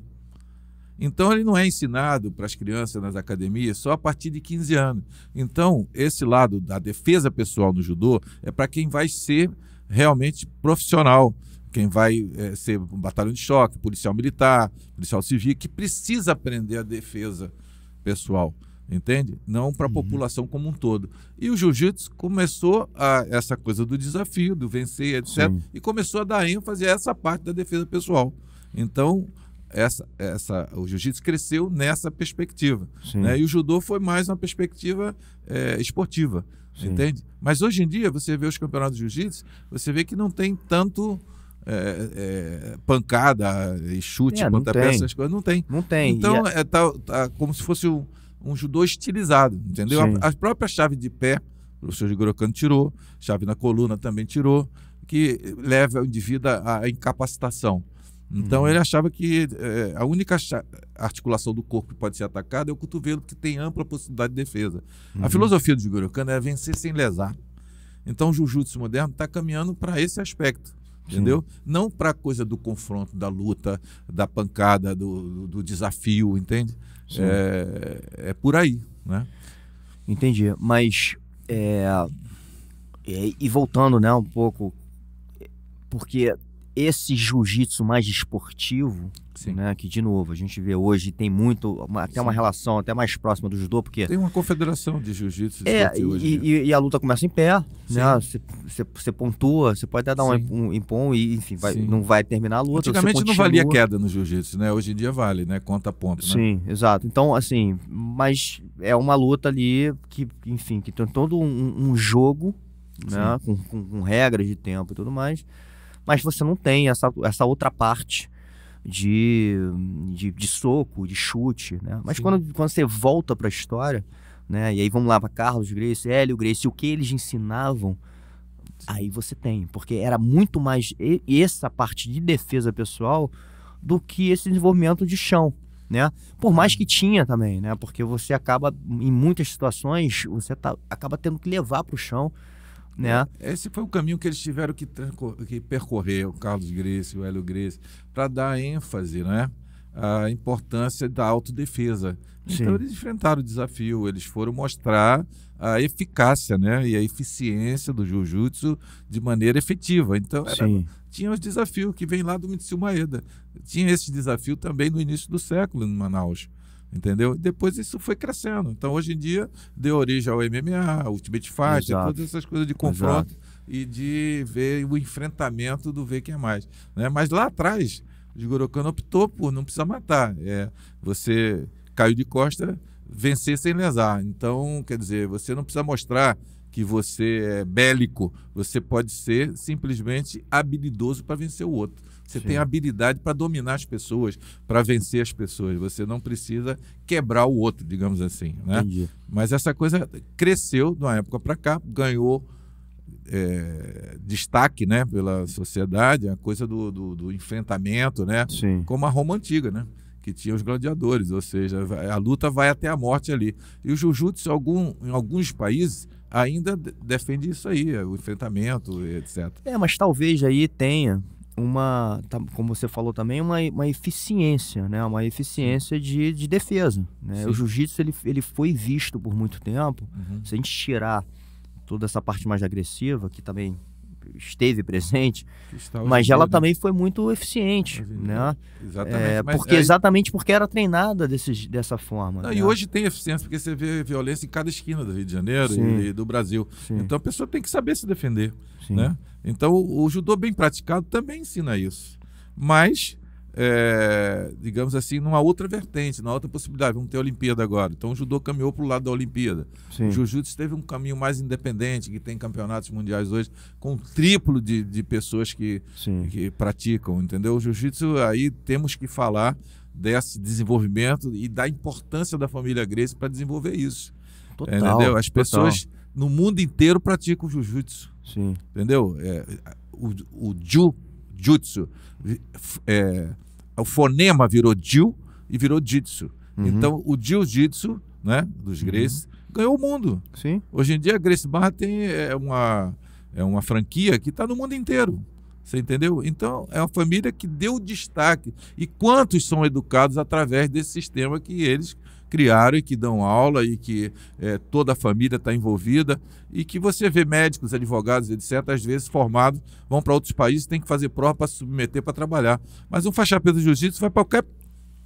Então, ele não é ensinado para as crianças nas academias só a partir de 15 anos. Então, esse lado da defesa pessoal no judô é para quem vai ser realmente profissional, quem vai é, ser um batalhão de choque, policial militar, policial civil, que precisa aprender a defesa pessoal entende? Não para a uhum. população como um todo. E o jiu-jitsu começou a, essa coisa do desafio, do vencer, etc. Sim. E começou a dar ênfase a essa parte da defesa pessoal. Então, essa, essa, o jiu-jitsu cresceu nessa perspectiva. Né? E o judô foi mais uma perspectiva é, esportiva, Sim. entende? Mas hoje em dia, você vê os campeonatos de jiu-jitsu, você vê que não tem tanto é, é, pancada e chute, é, pontapé, essas coisas, não tem. Não tem. Então, é, tá, tá como se fosse um, um judô estilizado, entendeu? A, a, própria chave de pé, o professor de Gorokan tirou, chave na coluna também tirou, que leva o indivíduo à incapacitação. Então uhum. ele achava que é, a única articulação do corpo que pode ser atacada é o cotovelo, que tem ampla possibilidade de defesa. Uhum. A filosofia do Jigoro Kano é vencer sem lesar. Então o jiu-jitsu moderno está caminhando para esse aspecto. Entendeu? Sim. Não para a coisa do confronto, da luta, da pancada, do, do desafio, entende? É, é, por aí, né? Entendi. Mas, é, e voltando né, um pouco, porque esse jiu-jitsu mais esportivo, Sim. né, que de novo a gente vê hoje tem muito uma, até Sim. uma relação até mais próxima do judô porque tem uma confederação de jiu-jitsu é, e, né? e, e, a luta começa em pé, né, Sim. né? Você, pontua, você pode até dar um, um e enfim vai, não vai terminar a luta. Antigamente não valia queda no jiu-jitsu, né? Hoje em dia vale, né? Conta ponto. Né? Sim, exato. Então assim, mas é uma luta ali que enfim que tem todo um, um jogo, né? Com, com, com regras de tempo e tudo mais mas você não tem essa, essa outra parte de, de, de soco, de chute, né? Mas quando, quando você volta para a história, né? E aí vamos lá para Carlos Grace, Hélio Grace, o que eles ensinavam, aí você tem, porque era muito mais essa parte de defesa pessoal do que esse desenvolvimento de chão, né? Por mais que tinha também, né? Porque você acaba em muitas situações você tá, acaba tendo que levar para o chão né? É, esse foi o caminho que eles tiveram que, que percorrer, o Carlos Grace, o Hélio Grece, para dar ênfase né, à importância da autodefesa. Então Sim. eles enfrentaram o desafio, eles foram mostrar a eficácia né, e a eficiência do jiu-jitsu de maneira efetiva. Então era, tinha os desafios que vem lá do Mitsu Maeda. Tinha esse desafio também no início do século em Manaus entendeu? Depois isso foi crescendo. Então, hoje em dia, deu origem ao MMA, Ultimate Fight, Exato. todas essas coisas de confronto Exato. e de ver o enfrentamento do ver quem é mais. Né? Mas lá atrás, o Jigoro Kano optou por não precisar matar. É, você caiu de costa, vencer sem lesar. Então, quer dizer, você não precisa mostrar que você é bélico, você pode ser simplesmente habilidoso para vencer o outro. Você Sim. tem habilidade para dominar as pessoas, para vencer as pessoas. Você não precisa quebrar o outro, digamos assim. Né? Entendi. Mas essa coisa cresceu de uma época para cá, ganhou é, destaque né, pela sociedade, a coisa do, do, do enfrentamento, né? Sim. Como a Roma antiga, né? Que tinha os gladiadores, ou seja, a luta vai até a morte ali. E o jiu-jitsu, algum, em alguns países, ainda defende isso aí, o enfrentamento, etc. É, mas talvez aí tenha uma, tá, como você falou também, uma, uma eficiência, né? Uma eficiência de, de defesa. Né? O jiu-jitsu ele, ele foi visto por muito tempo. Uhum. Se a gente tirar toda essa parte mais agressiva, que também esteve presente, mas ela também foi muito eficiente, né? Então, exatamente. É, porque, aí... Exatamente porque era treinada desse, dessa forma. Não, né? E hoje tem eficiência, porque você vê violência em cada esquina do Rio de Janeiro Sim. e do Brasil. Sim. Então a pessoa tem que saber se defender, né? Então o, o judô bem praticado também ensina isso. Mas é, digamos assim, numa outra vertente, numa outra possibilidade. Vamos ter a Olimpíada agora. Então o judô caminhou para o lado da Olimpíada. Sim. O jiu-jitsu teve um caminho mais independente, que tem campeonatos mundiais hoje com um triplo de, de pessoas que, que praticam, entendeu? O jiu-jitsu, aí temos que falar desse desenvolvimento e da importância da família Grace para desenvolver isso. Total, entendeu? As pessoas total. no mundo inteiro praticam jiu-jitsu. Entendeu? É, o, o jiu-jitsu é, o fonema virou Jiu e virou Jitsu. Uhum. Então, o Jiu-Jitsu, né, dos uhum. Grace, uhum. ganhou o mundo. Sim. Hoje em dia, a Grace Barra tem é uma, é uma franquia que está no mundo inteiro. Você entendeu? Então, é uma família que deu destaque. E quantos são educados através desse sistema que eles criaram e que dão aula e que é, toda a família está envolvida e que você vê médicos, advogados, etc., às vezes formados, vão para outros países, tem que fazer prova para se submeter para trabalhar. Mas um faixa preta de jiu-jitsu vai para qualquer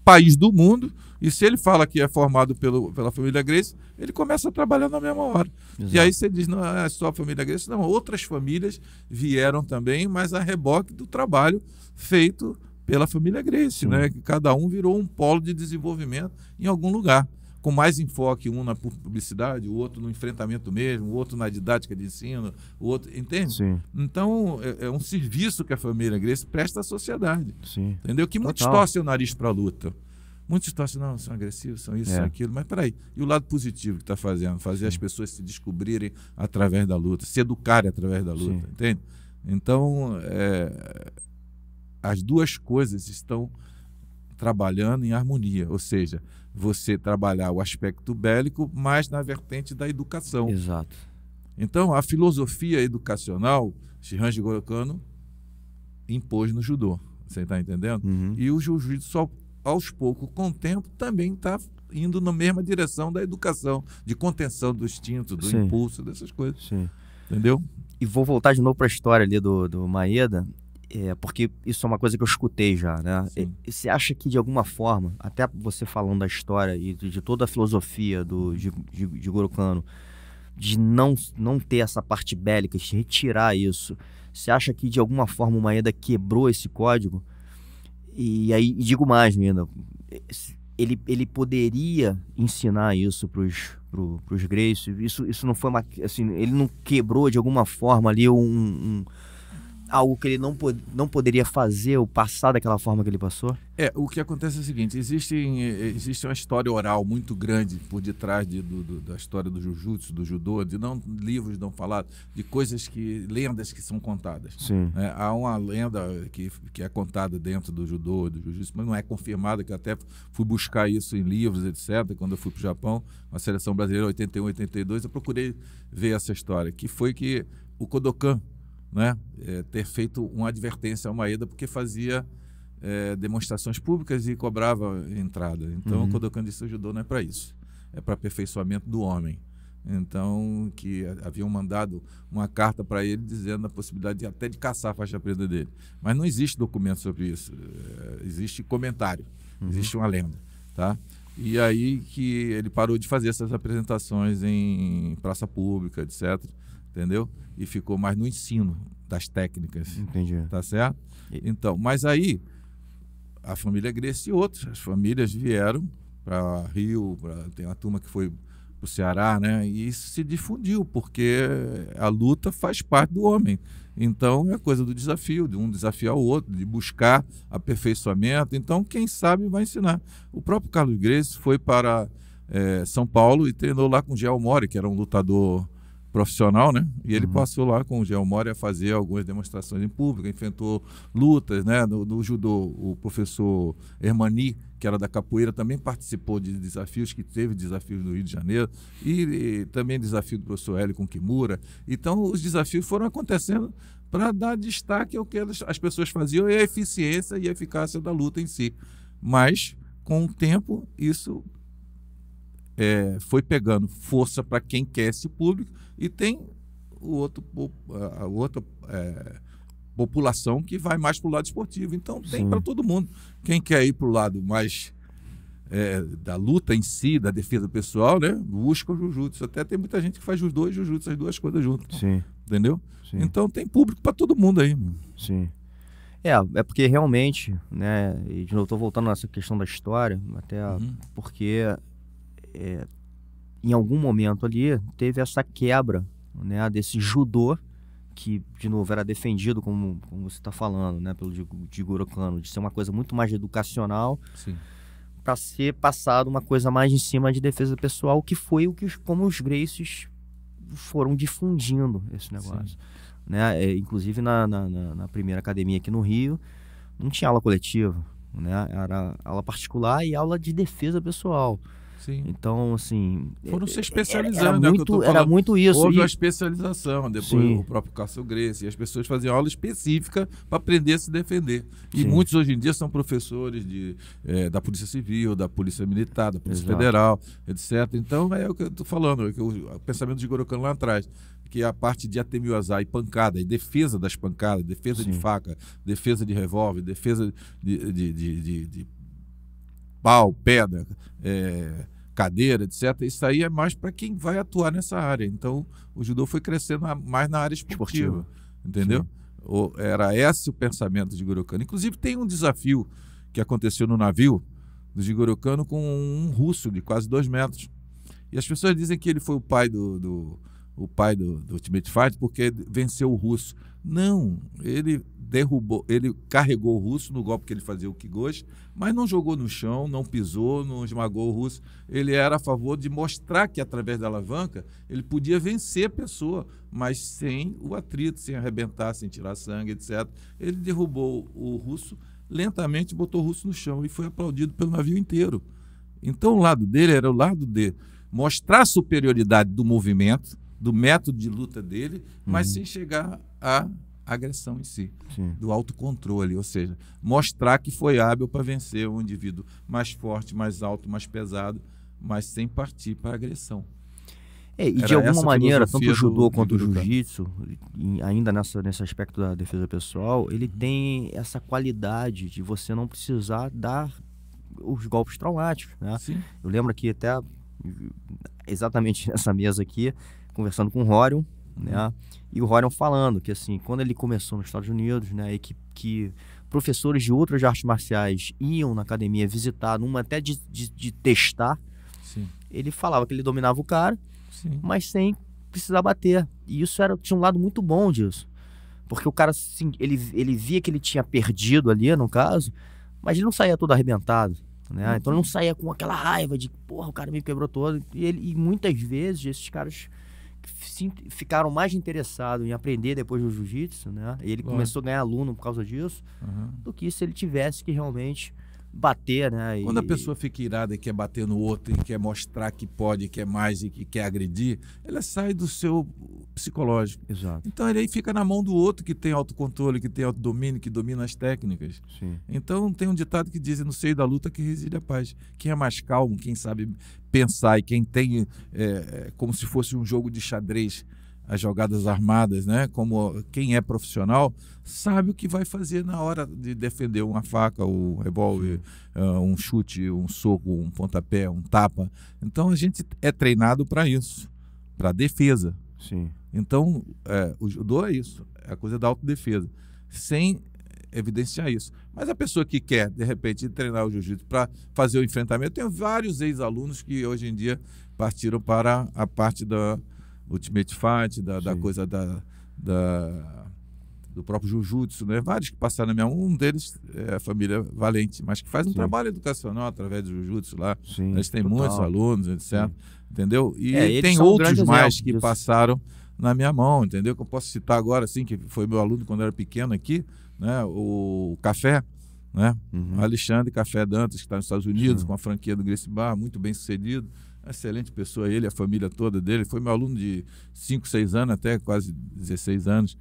país do mundo e se ele fala que é formado pelo, pela família Grace, ele começa a trabalhar na mesma hora. Exato. E aí você diz, não é só a família Grace, não, outras famílias vieram também, mas a reboque do trabalho feito pela família Grace, né? Que cada um virou um polo de desenvolvimento em algum lugar, com mais enfoque um na publicidade, o outro no enfrentamento mesmo, o outro na didática de ensino, o outro, entende? Sim. Então é, é um serviço que a família Grace presta à sociedade, Sim. entendeu? Que Total. muitos torcem o nariz para a luta. Muitos torcem, não, são agressivos, são isso, é. são aquilo. Mas peraí, e o lado positivo que está fazendo? Fazer Sim. as pessoas se descobrirem através da luta, se educarem através da luta, Sim. entende? Então, é, as duas coisas estão trabalhando em harmonia, ou seja, você trabalhar o aspecto bélico, mas na vertente da educação. Exato. Então, a filosofia educacional, Shihanji Gorokano impôs no judô. Você está entendendo? Uhum. E o jiu-jitsu, aos poucos, com o tempo, também está indo na mesma direção da educação, de contenção do instinto, do Sim. impulso, dessas coisas. Sim. Entendeu? E vou voltar de novo para a história ali do, do Maeda. É, porque isso é uma coisa que eu escutei já, né? E, você acha que de alguma forma, até você falando da história e de, toda a filosofia do, de, de, de Gorokano, de não, não ter essa parte bélica, de retirar isso, você acha que de alguma forma o Maeda quebrou esse código? E aí, e digo mais ainda, ele, ele poderia ensinar isso para os pro, Isso, isso não foi uma. Assim, ele não quebrou de alguma forma ali um, um algo que ele não, pod não poderia fazer ou passar daquela forma que ele passou? É, o que acontece é o seguinte: existe, é, existe uma história oral muito grande por detrás de, do, do, da história do jiu-jitsu, do judô, de não, livros não falados, de coisas que. lendas que são contadas. Sim. É, há uma lenda que, que é contada dentro do judô, do jiu-jitsu, mas não é confirmada, que até fui buscar isso em livros, etc. Quando eu fui para o Japão, na seleção brasileira 81, 82, eu procurei ver essa história, que foi que o Kodokan né, é, ter feito uma advertência ao Maeda porque fazia é, demonstrações públicas e cobrava entrada. Então, uhum. quando o Candice ajudou, não é para isso, é para aperfeiçoamento do homem. Então, que haviam mandado uma carta para ele dizendo a possibilidade de, até de caçar a faixa preta dele. Mas não existe documento sobre isso, é, existe comentário, uhum. existe uma lenda. Tá? E aí que ele parou de fazer essas apresentações em praça pública, etc entendeu? E ficou mais no ensino das técnicas. Entendi. Tá certo? Então, mas aí a família Grecia e outras, as famílias vieram para Rio, pra, tem uma turma que foi para o Ceará, né? E isso se difundiu, porque a luta faz parte do homem. Então é coisa do desafio, de um desafiar o outro, de buscar aperfeiçoamento. Então, quem sabe vai ensinar. O próprio Carlos Grace foi para é, São Paulo e treinou lá com o Gel Mori, que era um lutador profissional, né? E ele uhum. passou lá com o Gelmore a fazer algumas demonstrações em público, enfrentou lutas, né? No, no, judô, o professor Hermani, que era da capoeira, também participou de desafios, que teve desafios no Rio de Janeiro, e, e também desafio do professor Hélio com Kimura. Então, os desafios foram acontecendo para dar destaque ao que as pessoas faziam e a eficiência e a eficácia da luta em si. Mas, com o tempo, isso é, foi pegando força para quem quer esse público e tem o outro, a outra é, população que vai mais para o lado esportivo. Então tem para todo mundo. Quem quer ir para o lado mais é, da luta em si, da defesa pessoal, né? Busca o jiu-jitsu. Até tem muita gente que faz os dois jiu-jitsu, as duas coisas juntas. Né? Sim. Entendeu? Sim. Então tem público para todo mundo aí. Sim. É, é porque realmente, né? E de novo, tô voltando nessa questão da história, até uhum. porque é, em algum momento ali teve essa quebra né, desse judô que de novo era defendido como, como você está falando né pelo de Kano de ser uma coisa muito mais educacional para ser passado uma coisa mais em cima de defesa pessoal que foi o que como os Graces foram difundindo esse negócio né é, inclusive na, na, na primeira academia aqui no Rio não tinha aula coletiva né era aula particular e aula de defesa pessoal Sim. Então, assim. Foram é, se é, especializando. Era, né, muito, era muito isso. Houve e... a especialização, depois Sim. o próprio Cássio Grace, e as pessoas faziam aula específica para aprender a se defender. E Sim. muitos hoje em dia são professores de, é, da Polícia Civil, da Polícia Militar, da Polícia Exato. Federal, etc. Então, é o que eu estou falando, é o, o pensamento de Gorokan lá atrás que é a parte de atemiozar e pancada, e defesa das pancadas, defesa Sim. de faca, defesa de revólver, defesa de, de, de, de pau, pedra, é, cadeira, etc. Isso aí é mais para quem vai atuar nessa área. Então, o judô foi crescendo mais na área esportiva, esportiva. entendeu? O, era esse o pensamento de Guru Inclusive, tem um desafio que aconteceu no navio do Jigoro com um russo de quase dois metros. E as pessoas dizem que ele foi o pai do, do o pai do, do Ultimate Fighter, porque venceu o russo. Não, ele derrubou, ele carregou o russo no golpe que ele fazia o Kigoshi, mas não jogou no chão, não pisou, não esmagou o russo. Ele era a favor de mostrar que através da alavanca ele podia vencer a pessoa, mas sem o atrito, sem arrebentar, sem tirar sangue, etc. Ele derrubou o russo lentamente, botou o russo no chão e foi aplaudido pelo navio inteiro. Então o lado dele era o lado de mostrar a superioridade do movimento do método de luta dele, mas uhum. sem chegar à agressão em si, Sim. do autocontrole, ou seja, mostrar que foi hábil para vencer um indivíduo mais forte, mais alto, mais pesado, mas sem partir para agressão. É, e Era de alguma maneira, tanto o judô do, quanto o jiu-jitsu, ainda nessa, nesse aspecto da defesa pessoal, ele uhum. tem essa qualidade de você não precisar dar os golpes traumáticos. Né? Sim. Eu lembro aqui até exatamente nessa mesa aqui, conversando com o Rorion, né? Uhum. E o Rorion falando que, assim, quando ele começou nos Estados Unidos, né? E que, que professores de outras artes marciais iam na academia visitar, numa até de, de, de testar, Sim. ele falava que ele dominava o cara, Sim. mas sem precisar bater. E isso era, tinha um lado muito bom disso. Porque o cara, assim, ele, ele via que ele tinha perdido ali, no caso, mas ele não saía todo arrebentado. Né? Então ele não uhum. saía com aquela raiva de, porra, o cara me quebrou todo. E, ele, e muitas vezes esses caras ficaram mais interessados em aprender depois do jiu-jitsu, né? Ele Bom. começou a ganhar aluno por causa disso, uhum. do que se ele tivesse que realmente bater, né? E... Quando a pessoa fica irada e quer bater no outro, e quer mostrar que pode, quer é mais e que quer agredir, ela sai do seu psicológico. Exato. Então ele aí fica na mão do outro que tem autocontrole, que tem autodomínio, que domina as técnicas. Sim. Então tem um ditado que diz: é no seio da luta que reside a paz. Quem é mais calmo, quem sabe pensar e quem tem é, é como se fosse um jogo de xadrez as jogadas armadas, né? Como quem é profissional sabe o que vai fazer na hora de defender uma faca, o revólver, uh, um chute, um soco, um pontapé, um tapa. Então a gente é treinado para isso, para defesa. Sim. Então é, o judô é isso, é a coisa da autodefesa, sem evidenciar isso. Mas a pessoa que quer, de repente, treinar o jiu-jitsu para fazer o enfrentamento, eu tenho vários ex-alunos que hoje em dia partiram para a parte da Ultimate Fight, da, da coisa da, da, do próprio Jujutsu, né? Vários que passaram na minha um deles é a família Valente, mas que faz um Sim. trabalho educacional através do Jujutsu lá. Sim, Eles têm total. muitos alunos, etc. Sim. Entendeu? E é, tem outros mais que passaram na minha mão, entendeu? Que eu posso citar agora, assim, que foi meu aluno quando era pequeno aqui, né? O Café, né? Uhum. Alexandre Café Dantas, que está nos Estados Unidos, uhum. com a franquia do Grace Bar, muito bem sucedido excelente pessoa, ele, a família toda dele, foi meu aluno de 5, 6 anos, até quase 16 anos.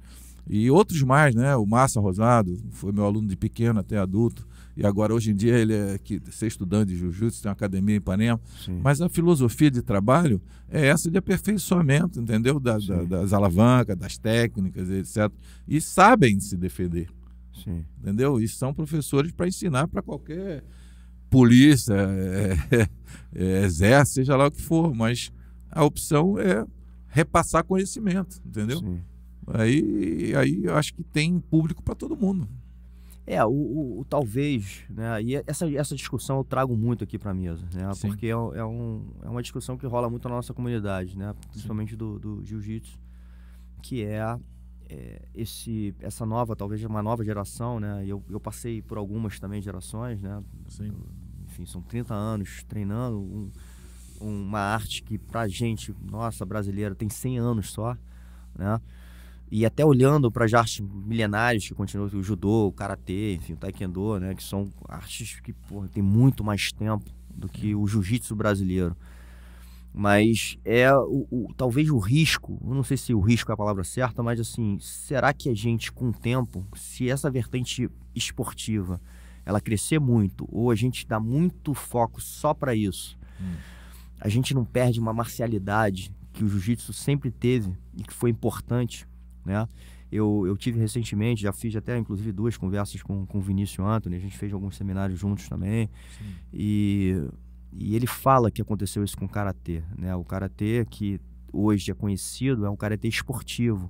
E outros mais, né? O Massa Rosado foi meu aluno de pequeno até adulto. E agora, hoje em dia, ele é que, ser estudante de jiu-jitsu, tem uma academia em Ipanema. Sim. Mas a filosofia de trabalho é essa de aperfeiçoamento, entendeu? Da, da, das alavancas, das técnicas, etc. E sabem se defender. Sim. Entendeu? E são professores para ensinar para qualquer polícia, é, é, é, exército, seja lá o que for, mas a opção é repassar conhecimento, entendeu? Sim. Aí, aí eu acho que tem público para todo mundo. É, o, o, o, talvez, né? E essa, essa discussão eu trago muito aqui para a mesa, né? Sim. Porque é, é, um, é uma discussão que rola muito na nossa comunidade, né? Principalmente Sim. do, do jiu-jitsu, que é, é, esse, essa nova, talvez uma nova geração, né? Eu, eu passei por algumas também gerações, né? Sim enfim, assim, são 30 anos treinando um, uma arte que pra gente, nossa, brasileira, tem 100 anos só, né? E até olhando para as artes milenares que continuam, o judô, o karatê, enfim, o taekwondo, né, que são artes que, porra, tem muito mais tempo do que o jiu-jitsu brasileiro. Mas é o, o, talvez o risco, eu não sei se o risco é a palavra certa, mas assim, será que a gente, com o tempo, se essa vertente esportiva ela crescer muito, ou a gente dá muito foco só para isso, hum. a gente não perde uma marcialidade que o jiu-jitsu sempre teve e que foi importante, né? Eu, eu tive recentemente, já fiz até inclusive duas conversas com, com o Vinícius Anthony, a gente fez alguns seminários juntos também. E, e ele fala que aconteceu isso com o Karatê, né? O Karatê que hoje é conhecido é um Karatê esportivo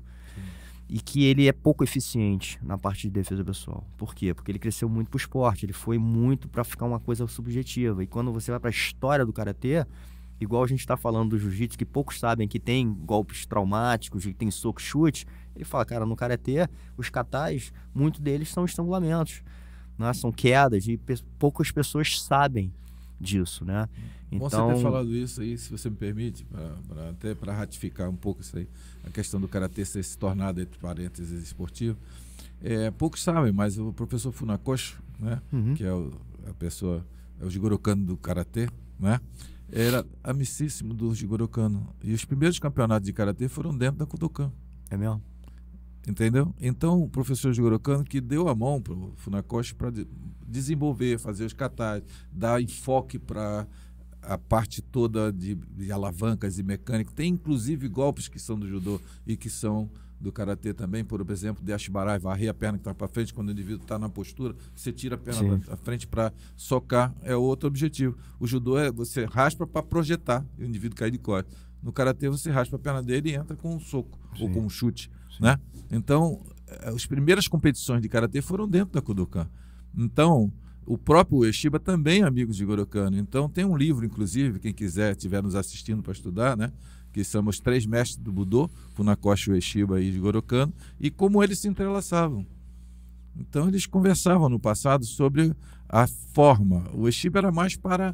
e que ele é pouco eficiente na parte de defesa pessoal. Por quê? Porque ele cresceu muito pro esporte, ele foi muito para ficar uma coisa subjetiva. E quando você vai para a história do karatê, igual a gente está falando do jiu-jitsu, que poucos sabem que tem golpes traumáticos, que tem soco, chute, ele fala, cara, no karatê, os katais, muito deles são estrangulamentos, né? são quedas e poucas pessoas sabem disso, né? Hum. Então, Bom você ter então, falado isso aí, se você me permite, pra, pra, até para ratificar um pouco isso aí, a questão do Karatê ser se tornado, entre parênteses, esportivo. É, poucos sabem, mas o professor Funakoshi, né, uhum. que é o, a pessoa, é o Jigoro Kano do Karatê, né, era amicíssimo do Jigoro Kano. E os primeiros campeonatos de Karatê foram dentro da Kudokan. É mesmo? Entendeu? Então, o professor Jigoro Kano que deu a mão para o Funakoshi para de, desenvolver, fazer os catais, dar enfoque para a parte toda de, de alavancas e mecânica. Tem inclusive golpes que são do judô e que são do karatê também, por exemplo, de Ashibarai, varrer a perna que está para frente, quando o indivíduo está na postura, você tira a perna da frente para socar, é outro objetivo. O judô é você raspa para projetar e o indivíduo cair de costas. No karatê você raspa a perna dele e entra com um soco Sim. ou com um chute, né? Então, eh, as primeiras competições de karatê foram dentro da Kodokan. Então, o próprio Ueshiba também é amigo de Gorokano. Então tem um livro, inclusive, quem quiser, estiver nos assistindo para estudar, né? que são os três mestres do Budô, Funakoshi, Ueshiba e de Gorokano, e como eles se entrelaçavam. Então eles conversavam no passado sobre a forma. O Ueshiba era mais para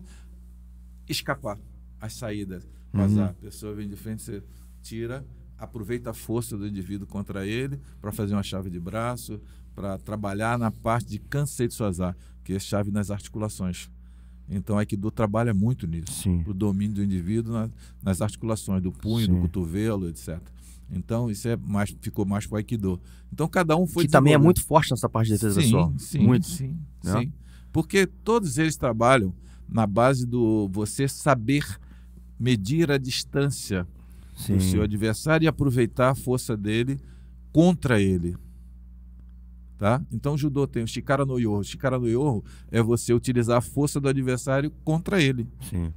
escapar as saídas, Mas Uhum. A pessoa vem de frente, você tira, aproveita a força do indivíduo contra ele para fazer uma chave de braço, para trabalhar na parte de cansei de suazar que é chave nas articulações. Então, Aikido é trabalha é muito nisso, o domínio do indivíduo na, nas articulações, do punho, Sim. do cotovelo, etc. Então, isso é mais, ficou mais para o Aikido. Então, cada um foi. Que também é muito forte nessa parte de defesa sim, pessoal. Sim, muito. Sim, é? sim. Porque todos eles trabalham na base do você saber medir a distância sim. do seu adversário e aproveitar a força dele contra ele. Tá? Então, judô tem o shikara no yorro. Shikara no yorro é você utilizar a força do adversário contra ele. Sim.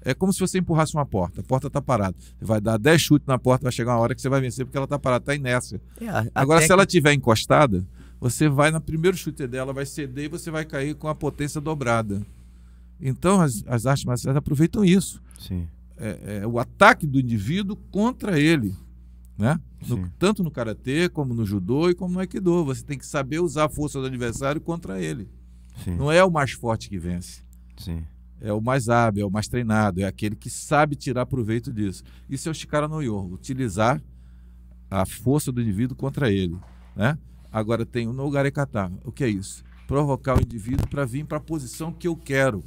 É como se você empurrasse uma porta. A porta está parada. Você vai dar 10 chutes na porta, vai chegar uma hora que você vai vencer porque ela está parada, está inércia. É, Agora, se que... ela tiver encostada, você vai no primeiro chute dela, vai ceder e você vai cair com a potência dobrada. Então, as, as artes marciais aproveitam isso. Sim. É, é, o ataque do indivíduo contra ele. Né? No, tanto no karatê, como no judô e como no aikido. Você tem que saber usar a força do adversário contra ele. Sim. Não é o mais forte que vence. Sim. É o mais hábil, é o mais treinado, é aquele que sabe tirar proveito disso. Isso é o Shikara no Yoga, utilizar a força do indivíduo contra ele. Né? Agora tem o kata O que é isso? Provocar o indivíduo para vir para a posição que eu quero.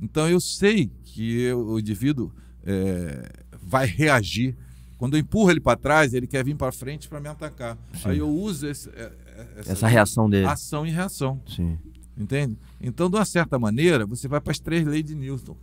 Então eu sei que eu, o indivíduo é, vai reagir quando eu empurro ele para trás, ele quer vir para frente para me atacar. Sim. Aí eu uso esse, é, é, essa, essa, reação dele. Ação e reação. Sim. Entende? Então, de uma certa maneira, você vai para as três leis de Newton.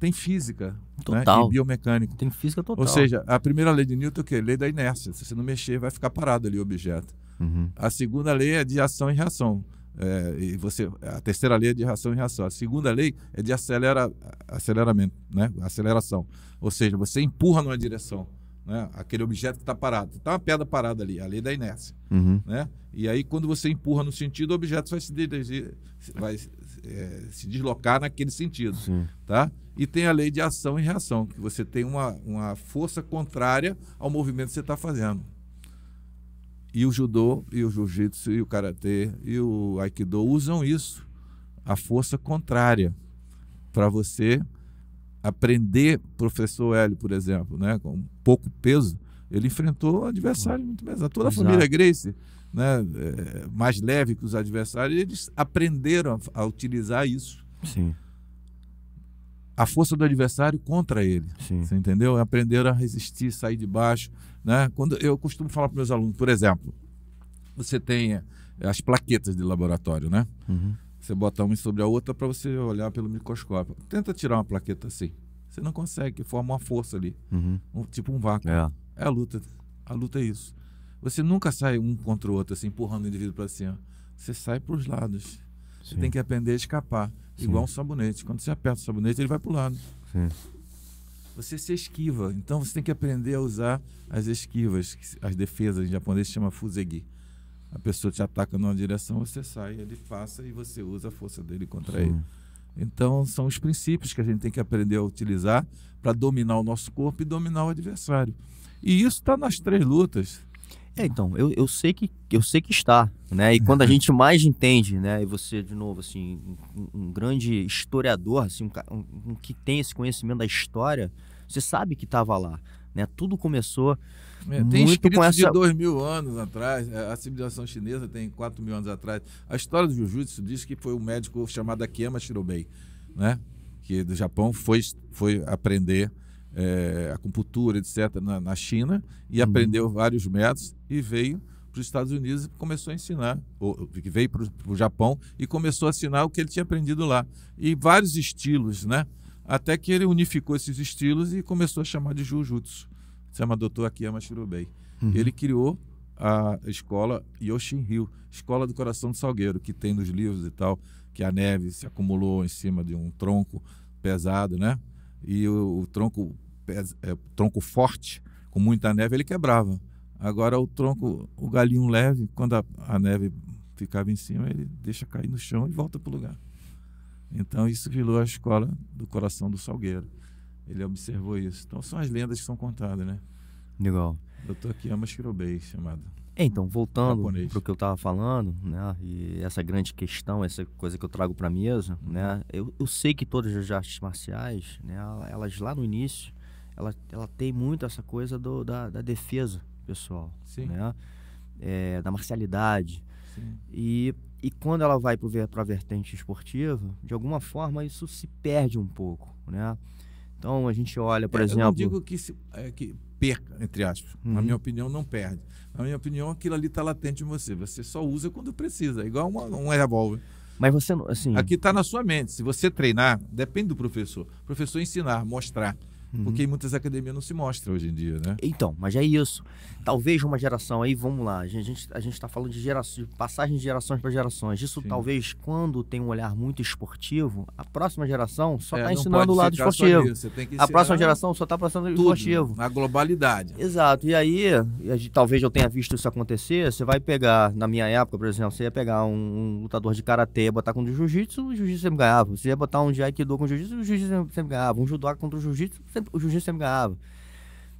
Tem física total. Né? e biomecânica. Tem física total. Ou seja, a primeira lei de Newton é o quê? Lei da inércia. Se você não mexer, vai ficar parado ali o objeto. Uhum. A segunda lei é de ação e reação. É, e você, a terceira lei é de reação e reação. A segunda lei é de acelera, aceleramento, né? aceleração. Ou seja, você empurra numa direção. Né? Aquele objeto que está parado. Está uma pedra parada ali, a lei da inércia. Uhum. Né? E aí, quando você empurra no sentido, o objeto vai se, vai, é, se deslocar naquele sentido. Sim. Tá? E tem a lei de ação e reação, que você tem uma, uma força contrária ao movimento que você está fazendo. E o judô, e o jiu-jitsu, e o karatê, e o aikido usam isso, a força contrária, para você aprender. Professor Hélio, por exemplo, né, com pouco peso, ele enfrentou adversário muito pesados. Toda a família Grace, né, eh, mais leve que os adversários, eles aprenderam a, a utilizar isso. Sim a força do adversário contra ele. Sim. Você entendeu? Aprender a resistir, sair de baixo. Né? Quando eu costumo falar para meus alunos, por exemplo, você tem eh, as plaquetas de laboratório, né? Uhum. Você bota uma sobre a outra para você olhar pelo microscópio. Tenta tirar uma plaqueta assim. Você não consegue, forma uma força ali, uhum. um, tipo um vácuo. É. é. a luta. A luta é isso. Você nunca sai um contra o outro, assim, empurrando o indivíduo para cima. Você sai para os lados. Sim. Você tem que aprender a escapar. Sim. Igual um sabonete. Quando você aperta o sabonete, ele vai para o lado. Sim. Você se esquiva. Então você tem que aprender a usar as esquivas, as defesas. Em japonês chama fuzegi. A pessoa te ataca numa direção, você sai, ele passa e você usa a força dele contra Sim. ele. Então são os princípios que a gente tem que aprender a utilizar para dominar o nosso corpo e dominar o adversário. E isso está nas três lutas. É, então, eu, eu sei que eu sei que está, né? E quando a gente mais entende, né? E você, de novo, assim, um, um grande historiador, assim, um, um, um, que tem esse conhecimento da história, você sabe que estava lá, né? Tudo começou é, tem muito com essa... de dois mil anos atrás, é, a civilização chinesa tem quatro mil anos atrás. A história do jiu-jitsu diz que foi um médico chamado Akiyama Shirobei, né? Que do Japão foi, foi aprender é, acupuntura, etc., na, na China, e uhum. aprendeu vários métodos e veio para os Estados Unidos e começou a ensinar, ou, veio para o Japão e começou a ensinar o que ele tinha aprendido lá. E vários estilos, né? Até que ele unificou esses estilos e começou a chamar de Jujutsu. Chama Dr. Akiyama Shirobei. Uhum. Ele criou a escola Yoshinryu, Escola do Coração do Salgueiro, que tem nos livros e tal, que a neve se acumulou em cima de um tronco pesado, né? E o, o tronco é, tronco forte, com muita neve, ele quebrava. Agora o tronco, o galinho leve, quando a, a neve ficava em cima, ele deixa cair no chão e volta para o lugar. Então isso virou a escola do coração do Salgueiro. Ele observou isso. Então são as lendas que são contadas, né? Legal. Doutor Kiyama é Shirobei, chamado. É, então, voltando para o que eu estava falando, né, e essa grande questão, essa coisa que eu trago para a mesa, né, eu, eu, sei que todas as artes marciais, né, elas lá no início, ela, ela tem muito essa coisa do, da, da defesa pessoal, Sim. né? É, da marcialidade. Sim. E, e quando ela vai para a vertente esportiva, de alguma forma isso se perde um pouco, né? Então a gente olha, por é, exemplo... Eu não digo que, se, é, que perca, entre aspas. Uhum. Na minha opinião, não perde. Na minha opinião, aquilo ali está latente em você. Você só usa quando precisa, é igual uma, um revólver. Mas você, assim... Aqui está na sua mente. Se você treinar, depende do professor. O professor ensinar, mostrar uhum. porque muitas academias não se mostram hoje em dia, né? Então, mas é isso. Talvez uma geração aí, vamos lá, a gente a gente está falando de gerações, de passagem de gerações para gerações. Isso Sim. talvez quando tem um olhar muito esportivo, a próxima geração só está é, tá ensinando o lado esportivo. a próxima geração só está passando tudo, esportivo. A globalidade. Exato. E aí, talvez eu tenha visto isso acontecer. Você vai pegar, na minha época, por exemplo, você ia pegar um, um lutador de karatê, botar com o jiu-jitsu, o jiu-jitsu sempre ganhava. Você ia botar um de aikido com o jiu-jitsu, o jiu-jitsu sempre ganhava. Um judô contra o jiu-jitsu, sempre sempre, o jiu-jitsu sempre ganhava.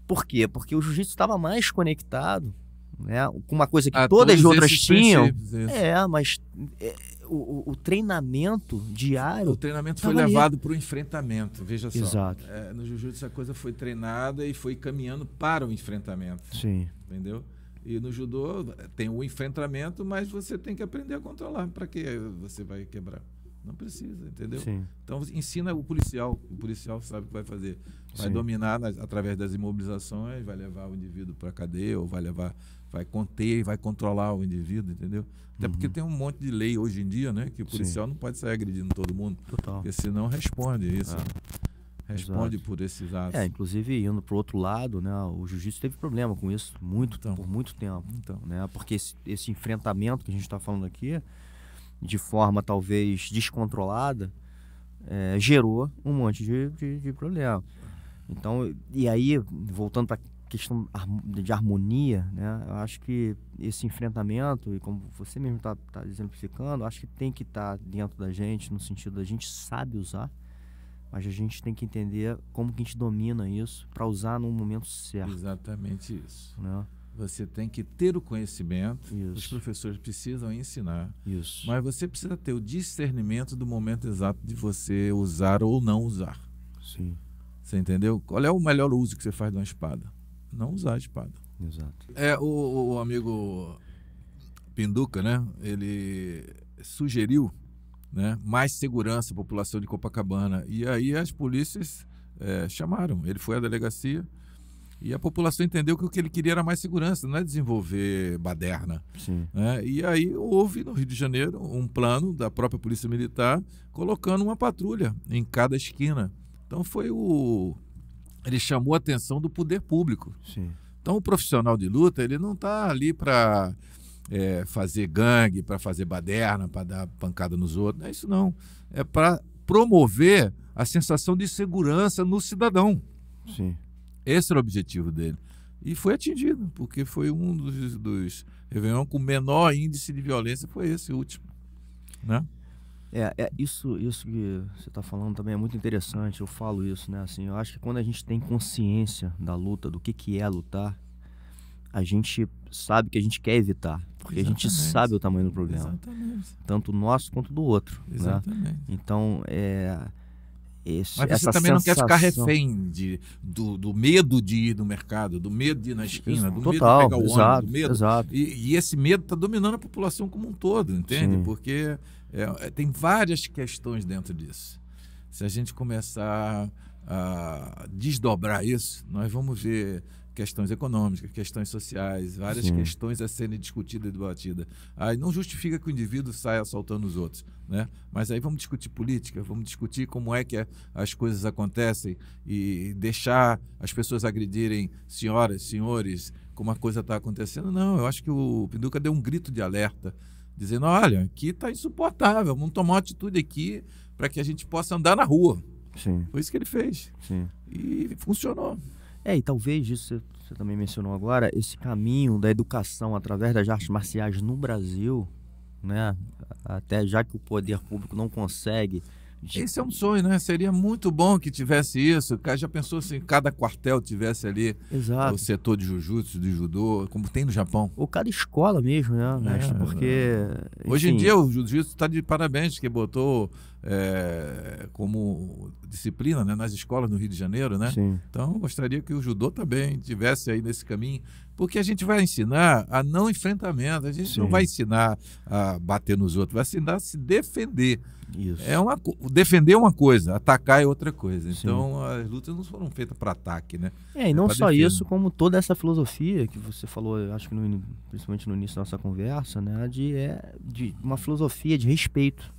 Por quê? Porque o jiu-jitsu estava mais conectado né, com uma coisa que a todas as outras tinham. É, mas é, o, o, treinamento diário. O treinamento foi levado para o enfrentamento, veja só. Exato. É, no jiu-jitsu a coisa foi treinada e foi caminhando para o enfrentamento. Sim. Entendeu? E no judô tem o enfrentamento, mas você tem que aprender a controlar. Para que você vai quebrar? Não precisa, entendeu? Sim. Então ensina o policial. O policial sabe o que vai fazer. Vai Sim. dominar nas, através das imobilizações, vai levar o indivíduo para cadeia, ou vai levar, vai conter, vai controlar o indivíduo, entendeu? Até uhum. porque tem um monte de lei hoje em dia, né? Que o policial Sim. não pode sair agredindo todo mundo. Total. Porque senão responde isso. Ah. responde Exato. por esses atos. É, inclusive indo para o outro lado, né? O jiu-jitsu teve problema com isso muito então, por muito tempo, então. né? Porque esse, esse enfrentamento que a gente está falando aqui de forma talvez descontrolada, é, gerou um monte de, de, de, problema. Então, e aí, voltando para a questão de harmonia, né, eu acho que esse enfrentamento, e como você mesmo está tá, tá exemplificando, acho que tem que estar tá dentro da gente, no sentido da gente sabe usar, mas a gente tem que entender como que a gente domina isso para usar no momento certo. Exatamente isso. Né? Você tem que ter o conhecimento, Isso. os professores precisam ensinar, Isso. mas você precisa ter o discernimento do momento exato de você usar ou não usar. Sim. Você entendeu? Qual é o melhor uso que você faz de uma espada? Não usar a espada. Exato. É, o, o amigo Pinduca, né? Ele sugeriu né, mais segurança à população de Copacabana. E aí as polícias é, chamaram. Ele foi à delegacia e a população entendeu que o que ele queria era mais segurança, não é desenvolver baderna. Né? E aí houve no Rio de Janeiro um plano da própria Polícia Militar colocando uma patrulha em cada esquina. Então foi o. Ele chamou a atenção do poder público. Sim. Então o profissional de luta ele não está ali para é, fazer gangue, para fazer baderna, para dar pancada nos outros. Não é isso não. É para promover a sensação de segurança no cidadão. Sim. Esse era o objetivo dele. E foi atingido, porque foi um dos, dos Réveillon com menor índice de violência, foi esse último. Né? É, é, isso, isso que você está falando também é muito interessante. Eu falo isso, né? Assim, eu acho que quando a gente tem consciência da luta, do que, que é lutar, a gente sabe que a gente quer evitar, porque Exatamente. a gente sabe o tamanho do problema, Exatamente. tanto nosso quanto do outro. Né? Exatamente. Né? Então, é esse, Mas você também sensação... não quer ficar refém de, do, do, medo de ir no mercado, do medo de ir na esquina, do Total, medo de pegar o exato, ônibus, do medo. Exato. E, e esse medo está dominando a população como um todo, entende? Sim. Porque é, é, tem várias questões dentro disso. Se a gente começar a desdobrar isso, nós vamos ver questões econômicas, questões sociais, várias Sim. questões a serem discutidas e debatidas. Aí não justifica que o indivíduo saia assaltando os outros. Né? Mas aí vamos discutir política, vamos discutir como é que as coisas acontecem e deixar as pessoas agredirem senhoras, senhores, como a coisa está acontecendo. Não, eu acho que o Pinduca deu um grito de alerta, dizendo: olha, aqui está insuportável, vamos tomar uma atitude aqui para que a gente possa andar na rua. Sim. Foi isso que ele fez. Sim. E funcionou. É, e talvez isso você também mencionou agora, esse caminho da educação através das artes marciais no Brasil né? Até já que o poder público não consegue. Esse é um sonho, né? Seria muito bom que tivesse isso. Já pensou assim cada quartel tivesse ali Exato. o setor de jiu-jitsu, de judô, como tem no Japão? Ou cada escola mesmo, né? É, Porque. É. Hoje em dia o jiu-jitsu está de parabéns, que botou é, como disciplina né, nas escolas no Rio de Janeiro, né? Sim. Então, gostaria que o judô também tivesse aí nesse caminho, porque a gente vai ensinar a não enfrentamento, a gente Sim. não vai ensinar a bater nos outros, vai ensinar a se defender. Isso. É uma defender é uma coisa, atacar é outra coisa. Então Sim. as lutas não foram feitas para ataque, né? É, e não é só defender. isso, como toda essa filosofia que você falou, acho que no, principalmente no início da nossa conversa, né, de é de uma filosofia de respeito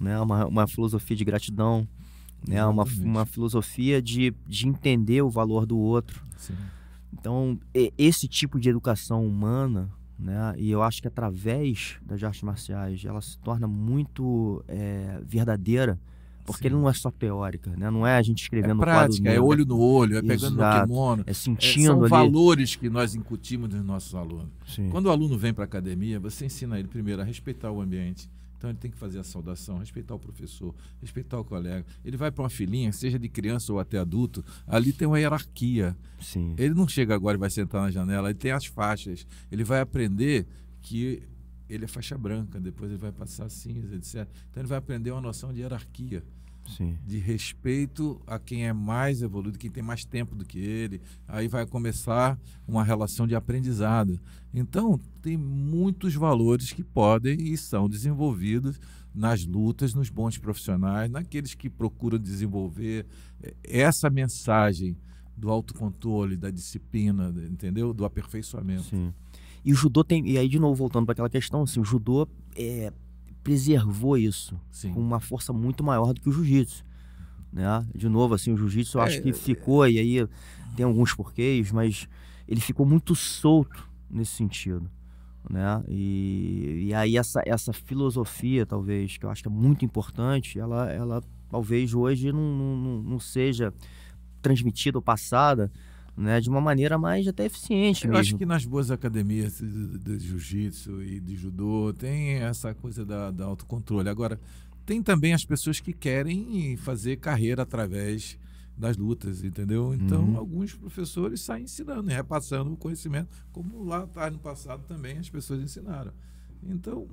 né? uma, uma filosofia de gratidão, né? uma, uma filosofia de, de entender o valor do outro. Sim. Então, esse tipo de educação humana, né? e eu acho que através das artes marciais, ela se torna muito é, verdadeira, porque Sim. ele não é só teórica, né? Não é a gente é escrevendo é prática, quadro, é olho no olho, é pegando o no kimono, é, é sentindo é, são ali. valores que nós incutimos nos nossos alunos. Sim. Quando o aluno vem para a academia, você ensina ele primeiro a respeitar o ambiente, então ele tem que fazer a saudação, respeitar o professor, respeitar o colega. Ele vai para uma filhinha, seja de criança ou até adulto, ali tem uma hierarquia. Sim. Ele não chega agora e vai sentar na janela, ele tem as faixas. Ele vai aprender que ele é faixa branca, depois ele vai passar cinza, etc. Então ele vai aprender uma noção de hierarquia. Sim. de respeito a quem é mais evoluído, quem tem mais tempo do que ele. Aí vai começar uma relação de aprendizado. Então, tem muitos valores que podem e são desenvolvidos nas lutas, nos bons profissionais, naqueles que procuram desenvolver eh, essa mensagem do autocontrole, da disciplina, entendeu? Do aperfeiçoamento. Sim. E o judô tem, e aí de novo voltando para aquela questão, assim, o judô é, preservou isso Sim. com uma força muito maior do que o jiu-jitsu. Né? De novo, assim, o jiu-jitsu eu é, acho é, que ficou, é... e aí tem alguns porquês, mas ele ficou muito solto nesse sentido. Né? E, e aí essa, essa filosofia, talvez, que eu acho que é muito importante, ela, ela talvez hoje não, não, não seja transmitida ou passada né, de uma maneira mais até eficiente Eu mesmo. acho que nas boas academias de, jiu-jitsu e de judô tem essa coisa da, da autocontrole. Agora, tem também as pessoas que querem fazer carreira através das lutas, entendeu? Então, uhum. alguns professores saem ensinando, repassando o conhecimento, como lá tá, no passado, também as pessoas ensinaram. Então,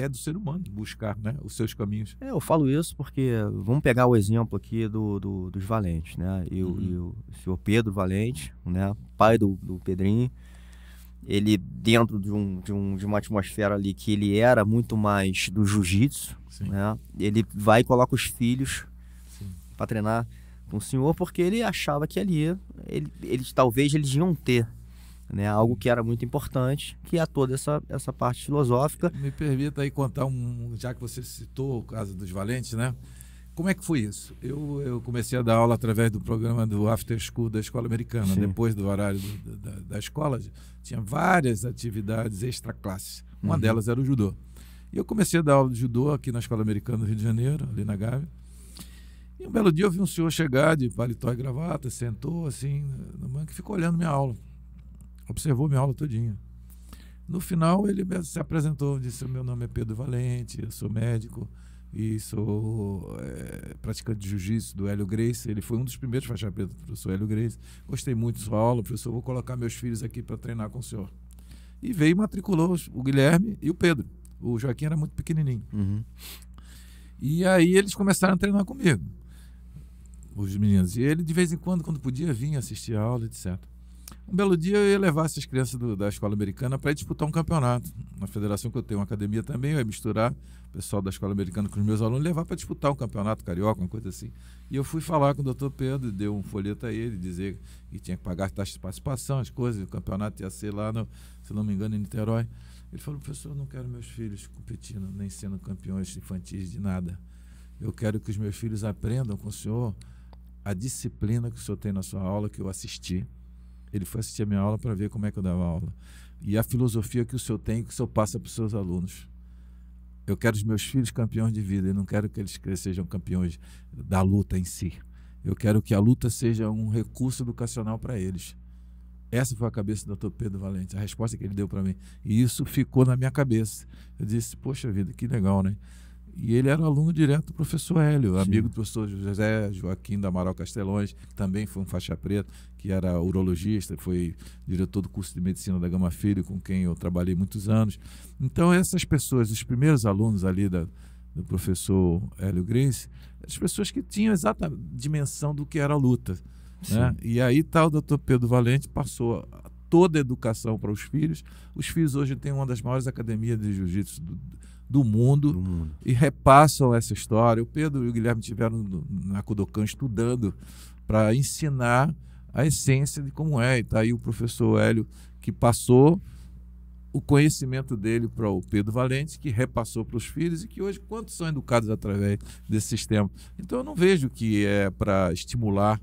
é do ser humano buscar né, os seus caminhos. É, eu falo isso porque vamos pegar o exemplo aqui do, do dos Valentes, né? E, uhum. e o senhor Pedro Valente, né? pai do, do Pedrinho, ele dentro de, um, de, um, de uma atmosfera ali que ele era muito mais do jiu-jitsu, né? ele vai e coloca os filhos para treinar com o senhor porque ele achava que ali ele, eles talvez eles iam ter né? Algo que era muito importante, que é toda essa, essa parte filosófica. Me permita aí contar um, já que você citou o caso dos valentes, né? Como é que foi isso? Eu, eu comecei a dar aula através do programa do After School da Escola Americana. Sim. Depois do horário do, da, da, escola, tinha várias atividades extra-classes. Uma uhum. delas era o judô. E eu comecei a dar aula de judô aqui na Escola Americana do Rio de Janeiro, ali na Gávea. E um belo dia eu vi um senhor chegar de paletó e gravata, sentou assim no banco e ficou olhando minha aula observou minha aula todinha. No final, ele se apresentou, disse: Meu nome é Pedro Valente, eu sou médico e sou é, praticante de jiu-jitsu do Hélio Grace. Ele foi um dos primeiros faixa preta do professor Hélio Grace. Gostei muito da sua aula, professor. Vou colocar meus filhos aqui para treinar com o senhor. E veio e matriculou o Guilherme e o Pedro. O Joaquim era muito pequenininho. Uhum. E aí eles começaram a treinar comigo, os meninos. E ele, de vez em quando, quando podia, vinha assistir a aula, etc. Um belo dia eu ia levar essas crianças do, da escola americana para disputar um campeonato. Na federação que eu tenho, uma academia também, eu ia misturar o pessoal da escola americana com os meus alunos, levar para disputar um campeonato carioca, uma coisa assim. E eu fui falar com o doutor Pedro, deu um folheto a ele, dizer que tinha que pagar as taxas de participação, as coisas, o campeonato ia ser lá, no, se não me engano, em Niterói. Ele falou, professor, eu não quero meus filhos competindo, nem sendo campeões infantis de nada. Eu quero que os meus filhos aprendam com o senhor a disciplina que o senhor tem na sua aula, que eu assisti ele foi assistir a minha aula para ver como é que eu dava aula. E a filosofia que o senhor tem, que o senhor passa para os seus alunos. Eu quero os meus filhos campeões de vida, eu não quero que eles sejam campeões da luta em si. Eu quero que a luta seja um recurso educacional para eles. Essa foi a cabeça do Dr. Pedro Valente, a resposta que ele deu para mim. E isso ficou na minha cabeça. Eu disse, poxa vida, que legal, né? E ele era aluno direto do professor Hélio, Sim. amigo do professor José Joaquim da Amaral Castelões, também foi um faixa preta, que era urologista, foi diretor do curso de medicina da Gama Filho, com quem eu trabalhei muitos anos. Então, essas pessoas, os primeiros alunos ali da, do professor Hélio Grins, as pessoas que tinham exata dimensão do que era a luta. Né? E aí tal tá, o doutor Pedro Valente passou toda a educação para os filhos. Os filhos hoje têm uma das maiores academias de jiu-jitsu do mundo, do mundo, e repassam essa história. O Pedro e o Guilherme tiveram na Kodokan estudando para ensinar a essência de como é. E está aí o professor Hélio que passou o conhecimento dele para o Pedro Valente, que repassou para os filhos e que hoje quantos são educados através desse sistema. Então eu não vejo que é para estimular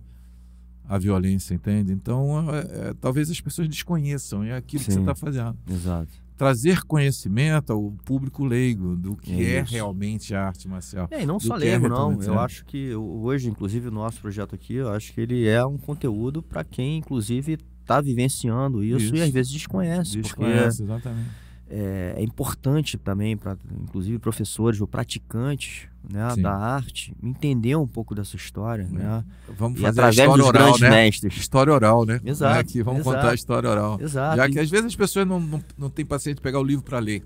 a violência, entende? Então é, é, talvez as pessoas desconheçam, é aquilo Sim, que você está fazendo. Exato trazer conhecimento ao público leigo do que é, é realmente a arte marcial. É, e não só é leigo, é não. Eu acho que hoje, inclusive, o nosso projeto aqui, eu acho que ele é um conteúdo para quem, inclusive, está vivenciando isso, isso, e às vezes desconhece. Desconhece, exatamente. É, é importante também para, inclusive, professores ou praticantes né, Sim. da arte, entender um pouco dessa história, é. né? Vamos fazer a história oral, né? Mestres. História oral, né? Exato. É aqui, vamos exato, contar a história oral. Exato. Já que às vezes as pessoas não, não, não têm paciência de pegar o livro para ler.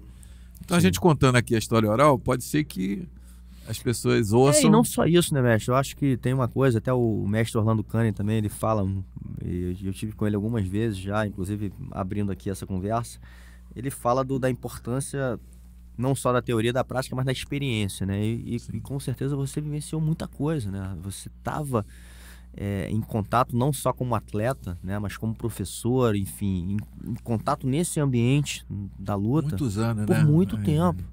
Então Sim. a gente contando aqui a história oral, pode ser que as pessoas ouçam. É, e não só isso, né, mestre? Eu acho que tem uma coisa, até o mestre Orlando Cane também, ele fala, hum, eu, eu tive com ele algumas vezes já, inclusive abrindo aqui essa conversa, ele fala do, da importância não só da teoria, da prática, mas da experiência, né? E, e, e com certeza você vivenciou muita coisa, né? Você estava é, em contato não só como atleta, né, mas como professor, enfim, em, em contato nesse ambiente da luta Muitos anos, por né? muito é, tempo.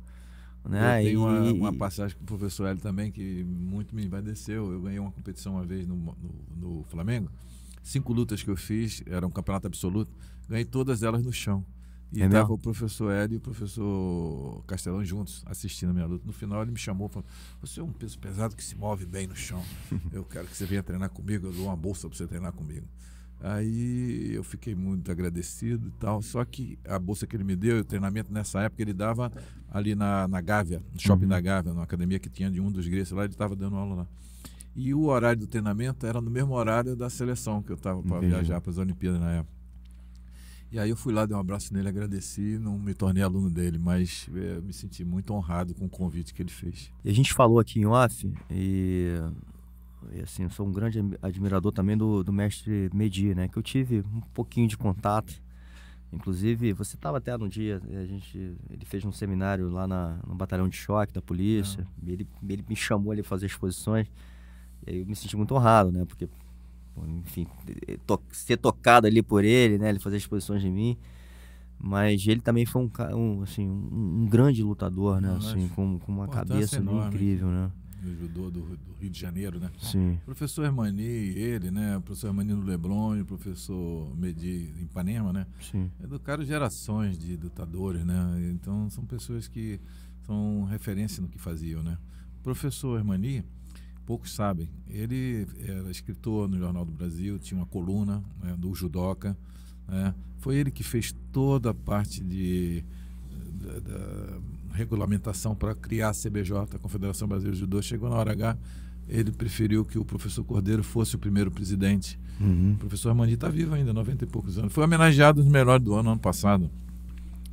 É. Né? Eu e, uma, uma, passagem com o professor Hélio também que muito me embadeceu. Eu ganhei uma competição uma vez no, no, no Flamengo. Cinco lutas que eu fiz, era um campeonato absoluto, ganhei todas elas no chão. E é tava o professor Hélio e o professor Castelão juntos assistindo a minha luta. No final ele me chamou e falou: Você é um peso pesado que se move bem no chão. Eu quero que você venha treinar comigo, eu dou uma bolsa para você treinar comigo. Aí eu fiquei muito agradecido e tal. Só que a bolsa que ele me deu, o treinamento nessa época, ele dava ali na, na Gávea, no shopping uhum. da Gávea, numa academia que tinha de um dos gregos lá, ele estava dando aula lá. E o horário do treinamento era no mesmo horário da seleção que eu estava para viajar para as Olimpíadas na época. E aí eu fui lá, dei um abraço nele, agradeci, não me tornei aluno dele, mas é, me senti muito honrado com o convite que ele fez. E a gente falou aqui em off, e, e assim, eu sou um grande admirador também do, do mestre Medi, né? Que eu tive um pouquinho de contato. Inclusive, você estava até um dia, a gente, ele fez um seminário lá na, no Batalhão de Choque da Polícia, é. ele, ele me chamou ali fazer exposições, e aí eu me senti muito honrado, né? Porque enfim, é, to ser tocado ali por ele, né? Ele fazer exposições de mim. Mas ele também foi um, um assim, um, um, grande lutador, né? Ah, assim, com, com uma cabeça enorme, incrível, né? Do judô do, do, Rio de Janeiro, né? Sim. O professor Hermani, ele, né? O professor Hermani no Leblon e o professor Medi em Ipanema, né? Sim. É, educaram gerações de lutadores, né? Então, são pessoas que são referência no que faziam, né? O professor Hermani, poucos sabem, ele era escritor no Jornal do Brasil, tinha uma coluna né, do judoca. Né? Foi ele que fez toda a parte de, da, da regulamentação para criar a CBJ, a Confederação Brasileira de Judô. Chegou na hora H, ele preferiu que o professor Cordeiro fosse o primeiro presidente. Uhum. O professor Armandi está vivo ainda, 90 e poucos anos. Foi homenageado nos melhores do ano, ano passado.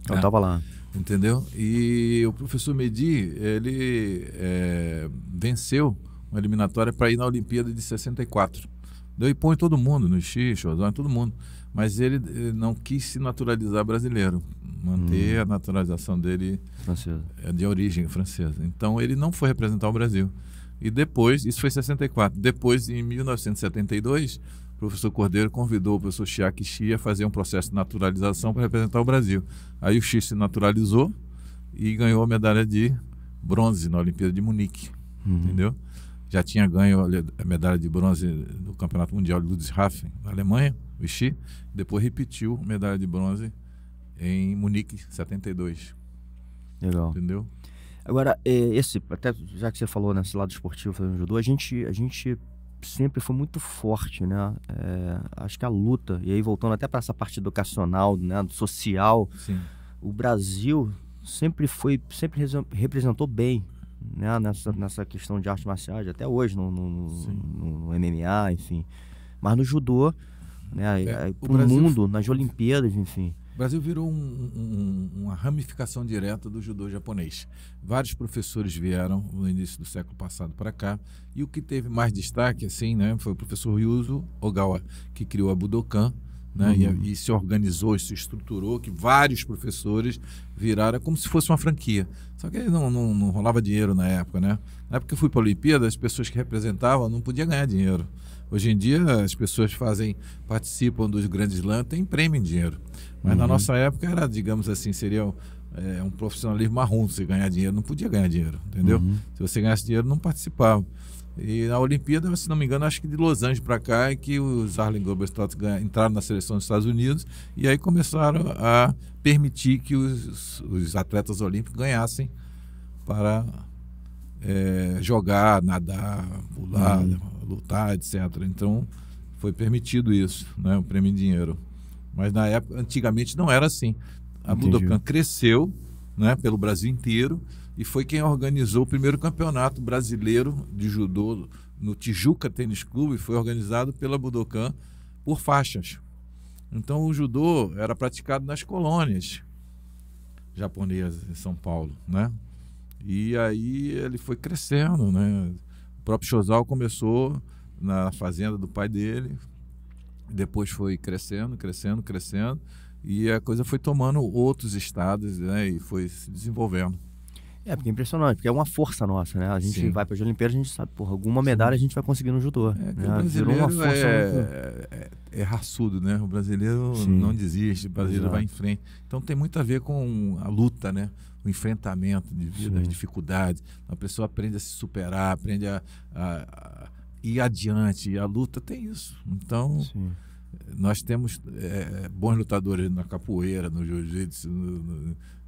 Eu estava é. lá entendeu? E o professor Medi, ele é, venceu uma eliminatória para ir na Olimpíada de 64. Deu e põe todo mundo, no Xixi, todo mundo. Mas ele, ele não quis se naturalizar brasileiro, manter hum. a naturalização dele francesa. É de origem francesa. Então ele não foi representar o Brasil. E depois, isso foi em 64. Depois, em 1972, o professor Cordeiro convidou o professor Chiaki Xi a fazer um processo de naturalização para representar o Brasil. Aí o Xi se naturalizou e ganhou a medalha de bronze na Olimpíada de Munique. Uhum. Entendeu? já tinha ganho a medalha de bronze no Campeonato Mundial de Ludwigshafen, na Alemanha, Vichy, depois repetiu medalha de bronze em Munique, 72. Legal. Entendeu? Agora, é, esse, até já que você falou nesse lado esportivo fazendo judô, a gente, a gente sempre foi muito forte, né? É, acho que a luta, e aí voltando até para essa parte educacional, né, social, Sim. o Brasil sempre foi, sempre representou bem né, nessa, nessa questão de artes marciais, até hoje, no, no, no, no MMA, enfim. Mas no judô, né, é, Brasil, mundo, nas Olimpíadas, enfim. O Brasil virou um, um, uma ramificação direta do judô japonês. Vários professores vieram no início do século passado para cá, e o que teve mais destaque, assim, né, foi o professor Ryuzo Ogawa, que criou a Budokan, né? É, uhum. E, e, se organizou, se estruturou, que vários professores viraram como se fosse uma franquia. Só que não, não, não rolava dinheiro na época, né? Na época que eu fui para a Olimpíada, as pessoas que representavam não podiam ganhar dinheiro. Hoje em dia, as pessoas fazem, participam dos grandes lãs, têm prêmio em dinheiro. Mas uhum. na nossa época era, digamos assim, seria é, um profissionalismo marrom você ganhar dinheiro. Não podia ganhar dinheiro, entendeu? Uhum. Se você ganhasse dinheiro, não participava. E na Olimpíada, se não me engano, acho que de Los Angeles para cá é que os Harlem Globetrotters entraram na seleção dos Estados Unidos e aí começaram a permitir que os, os atletas olímpicos ganhassem para é, jogar, nadar, pular, uhum. lutar, etc. Então foi permitido isso, né, o prêmio em dinheiro. Mas na época, antigamente não era assim. A Budokan cresceu, né, pelo Brasil inteiro e foi quem organizou o primeiro campeonato brasileiro de judô no Tijuca Tênis Clube, foi organizado pela Budokan por faixas. Então o judô era praticado nas colônias japonesas em São Paulo, né? E aí ele foi crescendo, né? O próprio Chozal começou na fazenda do pai dele, depois foi crescendo, crescendo, crescendo, e a coisa foi tomando outros estados, né? E foi se desenvolvendo. É, porque é impressionante, porque é uma força nossa, né? A gente Sim. vai para as Olimpíadas, a gente sabe, porra, alguma medalha a gente vai conseguir no judô. É, né? o brasileiro uma força é, é, é, raçudo, né? O brasileiro Sim. não desiste, o brasileiro Exato. vai em frente. Então tem muito a ver com a luta, né? O enfrentamento de vida, as dificuldades. A pessoa aprende a se superar, aprende a, a, a ir adiante. A luta tem isso. Então... Sim nós temos é, bons lutadores na capoeira, no jiu-jitsu,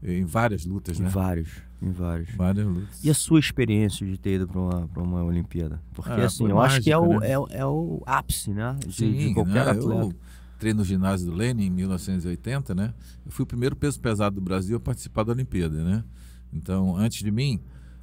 em várias lutas, né? Em vários, em vários. Várias lutas. E a sua experiência de ter ido para uma, uma Olimpíada? Porque ah, assim, eu mágica, acho que é o, né? é, é, o ápice, né? De, Sim, de qualquer né? atleta. Eu treino no ginásio do Lênin em 1980, né? Eu fui o primeiro peso pesado do Brasil a participar da Olimpíada, né? Então, antes de mim,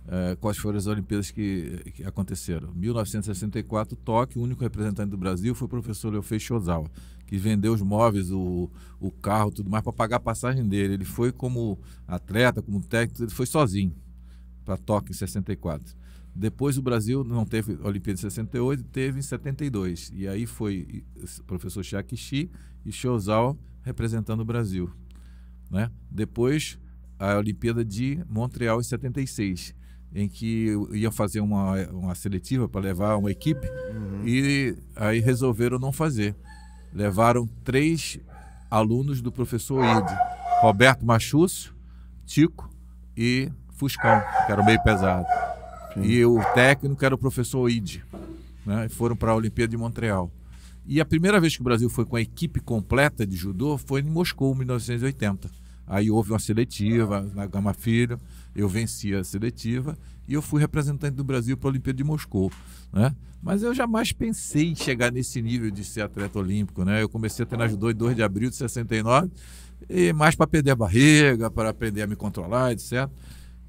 eh, quais foram as Olimpíadas que, que aconteceram. 1964, Tóquio, o único representante do Brasil foi o professor Leofei Shozawa, que vendeu os móveis, o, o carro, tudo mais, para pagar a passagem dele. Ele foi como atleta, como técnico, ele foi sozinho para Tóquio em 64. Depois o Brasil não teve Olimpíada em 68, teve em 72. E aí foi o professor Shakishi e Shozawa representando o Brasil. Né? Depois a Olimpíada de Montreal em 76 em que iam fazer uma, uma seletiva para levar uma equipe uhum. e aí resolveram não fazer. Levaram três alunos do professor Ide, Roberto Machúcio, Tico e Fuscão, que era meio pesado. Sim. E o técnico era o professor Ide. Né? E foram para a Olimpíada de Montreal. E a primeira vez que o Brasil foi com a equipe completa de judô foi em Moscou, 1980. Aí houve uma seletiva na Gama Filho, eu venci a seletiva e eu fui representante do Brasil para a Olimpíada de Moscou. Né? Mas eu jamais pensei em chegar nesse nível de ser atleta olímpico. Né? Eu comecei a treinar judô em 2 de abril de 69, e mais para perder a barriga, para aprender a me controlar, etc.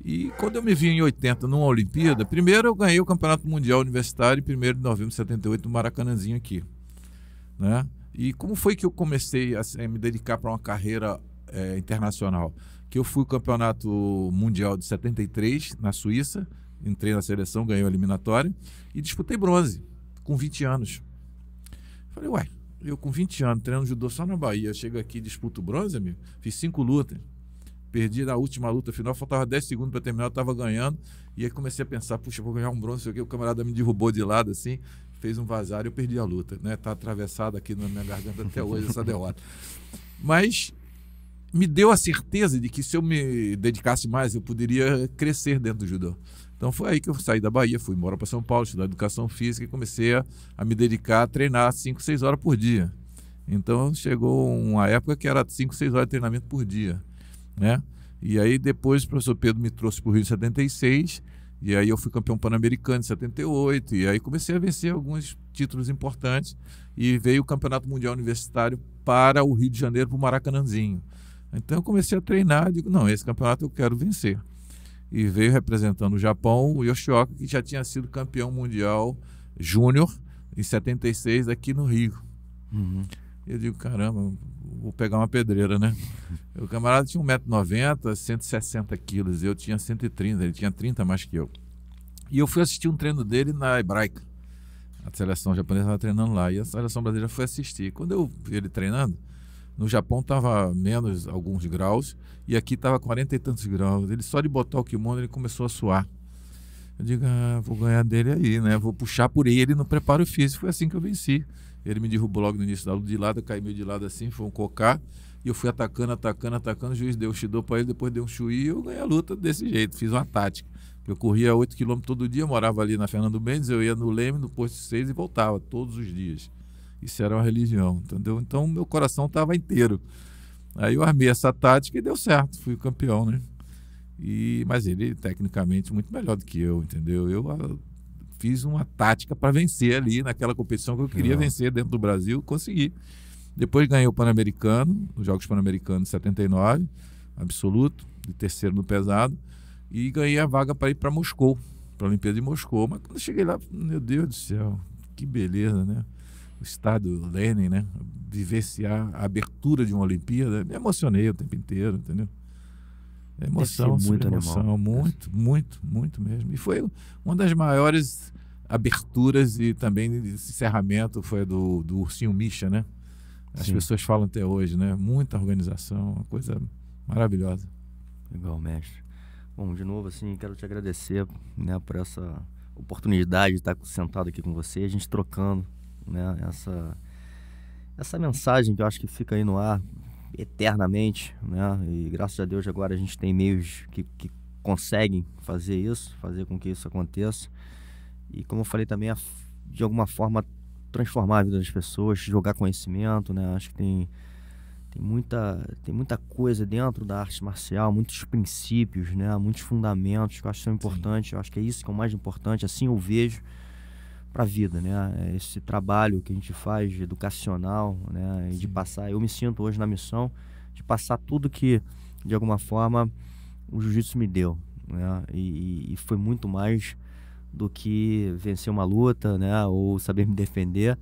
E quando eu me vi em 80 numa Olimpíada, primeiro eu ganhei o Campeonato Mundial Universitário em 1 de novembro de 78 no Maracanãzinho aqui. Né? E como foi que eu comecei a, a me dedicar para uma carreira é, internacional, que eu fui campeonato mundial de 73 na Suíça, entrei na seleção, ganhei o eliminatório e disputei bronze com 20 anos. Falei, ué, eu com 20 anos treinando judô só na Bahia, chego aqui e disputo bronze, amigo. Fiz cinco lutas. Perdi na última luta final, faltava 10 segundos para terminar, eu estava ganhando. E aí comecei a pensar, puxa, vou ganhar um bronze, que o camarada me derrubou de lado assim, fez um vazar e eu perdi a luta, né? Tá atravessado aqui na minha garganta até hoje essa derrota. Mas me deu a certeza de que se eu me dedicasse mais, eu poderia crescer dentro do judô. Então foi aí que eu saí da Bahia, fui embora para São Paulo, estudar educação física e comecei a, a me dedicar a treinar 5, 6 horas por dia. Então chegou uma época que era 5, 6 horas de treinamento por dia, né? E aí depois o professor Pedro me trouxe para o Rio de 76, e aí eu fui campeão pan-americano em 78, e aí comecei a vencer alguns títulos importantes, e veio o Campeonato Mundial Universitário para o Rio de Janeiro, para o Maracanãzinho. Então eu comecei a treinar, digo, não, esse campeonato eu quero vencer. E veio representando o Japão o Yoshioka, que já tinha sido campeão mundial júnior em 76 aqui no Rio. Uhum. Eu digo, caramba, vou pegar uma pedreira, né? o camarada tinha 1,90m, 160 quilos, eu tinha 130, ele tinha 30 mais que eu. E eu fui assistir um treino dele na hebraica. A seleção japonesa estava treinando lá e a seleção brasileira foi assistir. Quando eu vi ele treinando, no Japão estava menos alguns graus e aqui estava 40 e tantos graus. Ele só de botar o kimono ele começou a suar. Eu digo, ah, vou ganhar dele aí, né? Vou puxar por ele no preparo físico. Foi assim que eu venci. Ele me derrubou logo no início da luta de lado, eu caí meio de lado assim, foi um cocar. E eu fui atacando, atacando, atacando. O juiz deu um shido para ele, depois deu um chui e eu ganhei a luta desse jeito. Fiz uma tática. Eu corria 8 quilômetros todo dia, morava ali na Fernando Mendes, eu ia no Leme, no posto 6 e voltava todos os dias. Isso era uma religião, entendeu? Então meu coração estava inteiro. Aí eu armei essa tática e deu certo, fui campeão, né? E, mas ele, tecnicamente, muito melhor do que eu, entendeu? Eu a, ah, fiz uma tática para vencer ali naquela competição que eu queria é. vencer dentro do Brasil, consegui. Depois ganhei o Pan-Americano, os Jogos Pan-Americanos 79, absoluto, de terceiro no pesado, e ganhei a vaga para ir para Moscou, para a Olimpíada de Moscou. Mas quando eu cheguei lá, meu Deus do céu, que beleza, né? estado estádio Lenin, né? Vivenciar a abertura de uma Olimpíada. Me emocionei o tempo inteiro, entendeu? É emoção, muito emoção, animal. muito, muito, muito mesmo. E foi uma das maiores aberturas e também encerramento foi do, do Ursinho Misha, né? As Sim. pessoas falam até hoje, né? Muita organização, uma coisa maravilhosa. Legal, mestre. Bom, de novo, assim, quero te agradecer né, por essa oportunidade de estar sentado aqui com você, a gente trocando né? Essa essa mensagem que eu acho que fica aí no ar eternamente, né? E graças a Deus agora a gente tem meios que, que conseguem fazer isso, fazer com que isso aconteça. E como eu falei também, a, é de alguma forma transformar a vida das pessoas, jogar conhecimento, né? Acho que tem tem muita, tem muita coisa dentro da arte marcial, muitos princípios, né? muitos fundamentos que eu acho que são importantes. Eu acho que é isso que é o mais importante, assim eu vejo para a vida, né? Esse trabalho que a gente faz educacional, né? E de passar, eu me sinto hoje na missão de passar tudo que de alguma forma o jiu-jitsu me deu, né? E, e, foi muito mais do que vencer uma luta, né? Ou saber me defender,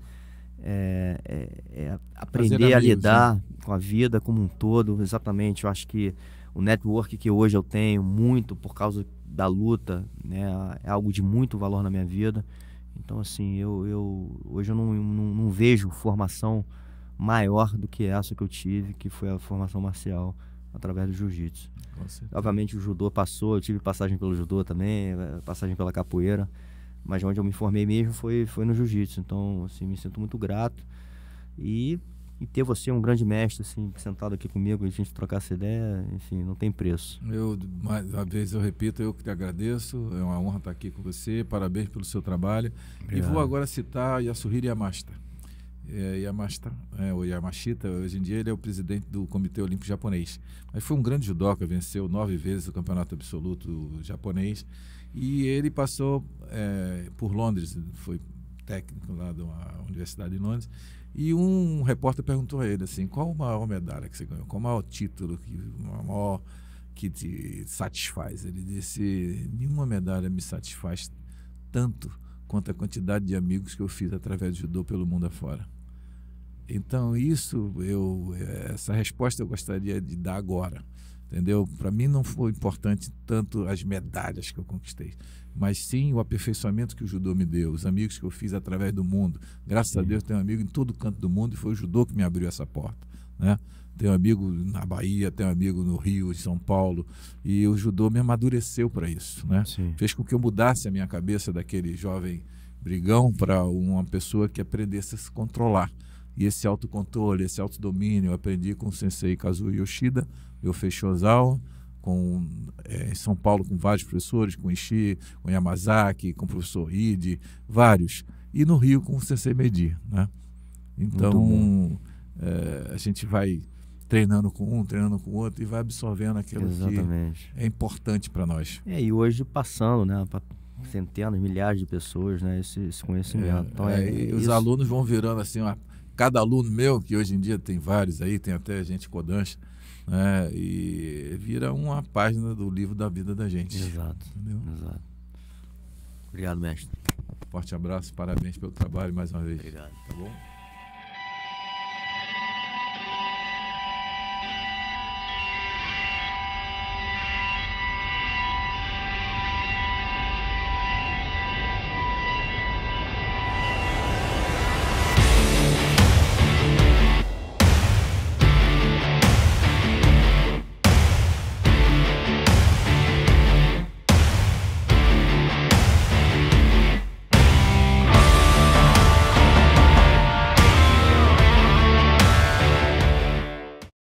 é, é, é aprender amigos, a lidar né? com a vida como um todo, exatamente. Eu acho que o network que hoje eu tenho muito por causa da luta, né? É algo de muito valor na minha vida. Então, assim, eu, eu hoje eu não, não, não, vejo formação maior do que essa que eu tive, que foi a formação marcial através do jiu-jitsu. Obviamente o judô passou, eu tive passagem pelo judô também, eh, passagem pela capoeira, mas onde eu me formei mesmo foi, foi no jiu-jitsu. Então, assim, me sinto muito grato e e ter você, um grande mestre, assim, sentado aqui comigo e a gente trocar essa ideia, enfim, não tem preço. Eu, mais uma vez, eu repito, eu que te agradeço. É uma honra estar aqui com você. Parabéns pelo seu trabalho. Obrigado. E vou agora citar Yasuhiro Yamashita. É, Yamashita, é, o Yamashita, hoje em dia ele é o presidente do Comitê Olímpico Japonês. Mas foi um grande judoca, venceu nove vezes o Campeonato Absoluto Japonês. E ele passou é, por Londres, foi técnico lá da Universidade de Londres e um repórter perguntou a ele assim: qual a maior medalha que você ganhou? Qual o maior título, que, maior que te satisfaz? Ele disse: nenhuma medalha me satisfaz tanto quanto a quantidade de amigos que eu fiz através do judô pelo mundo afora. Então, isso eu essa resposta eu gostaria de dar agora. Entendeu? Para mim não foi importante tanto as medalhas que eu conquistei mas sim o aperfeiçoamento que o judô me deu, os amigos que eu fiz através do mundo. Graças sim. a Deus tenho um amigo em todo canto do mundo e foi o judô que me abriu essa porta, né? Tenho um amigo na Bahia, tenho um amigo no Rio, em São Paulo, e o judô me amadureceu para isso, né? Fez com que eu mudasse a minha cabeça daquele jovem brigão para uma pessoa que aprendesse a se controlar. E esse autocontrole, esse autodomínio, eu aprendi com o sensei Kazuo Yoshida, eu fechei Ozawa, com, é, em São Paulo com vários professores, com Ishi, com Yamazaki, com o professor Ride, vários. E no Rio com o CC Medir. Né? Então, é, a gente vai treinando com um, treinando com o outro e vai absorvendo aquilo Exatamente. que é importante para nós. É, e hoje passando, né? para centenas, milhares de pessoas, né? Esse, esse conhecimento. É, então, é, é e os alunos vão virando assim, uma, cada aluno meu, que hoje em dia tem vários aí, tem até gente Kodansha, né? E vira uma página do livro da vida da gente. Exato. Entendeu? Exato. Obrigado, mestre. Forte abraço, parabéns pelo trabalho mais uma vez. Obrigado. Tá bom?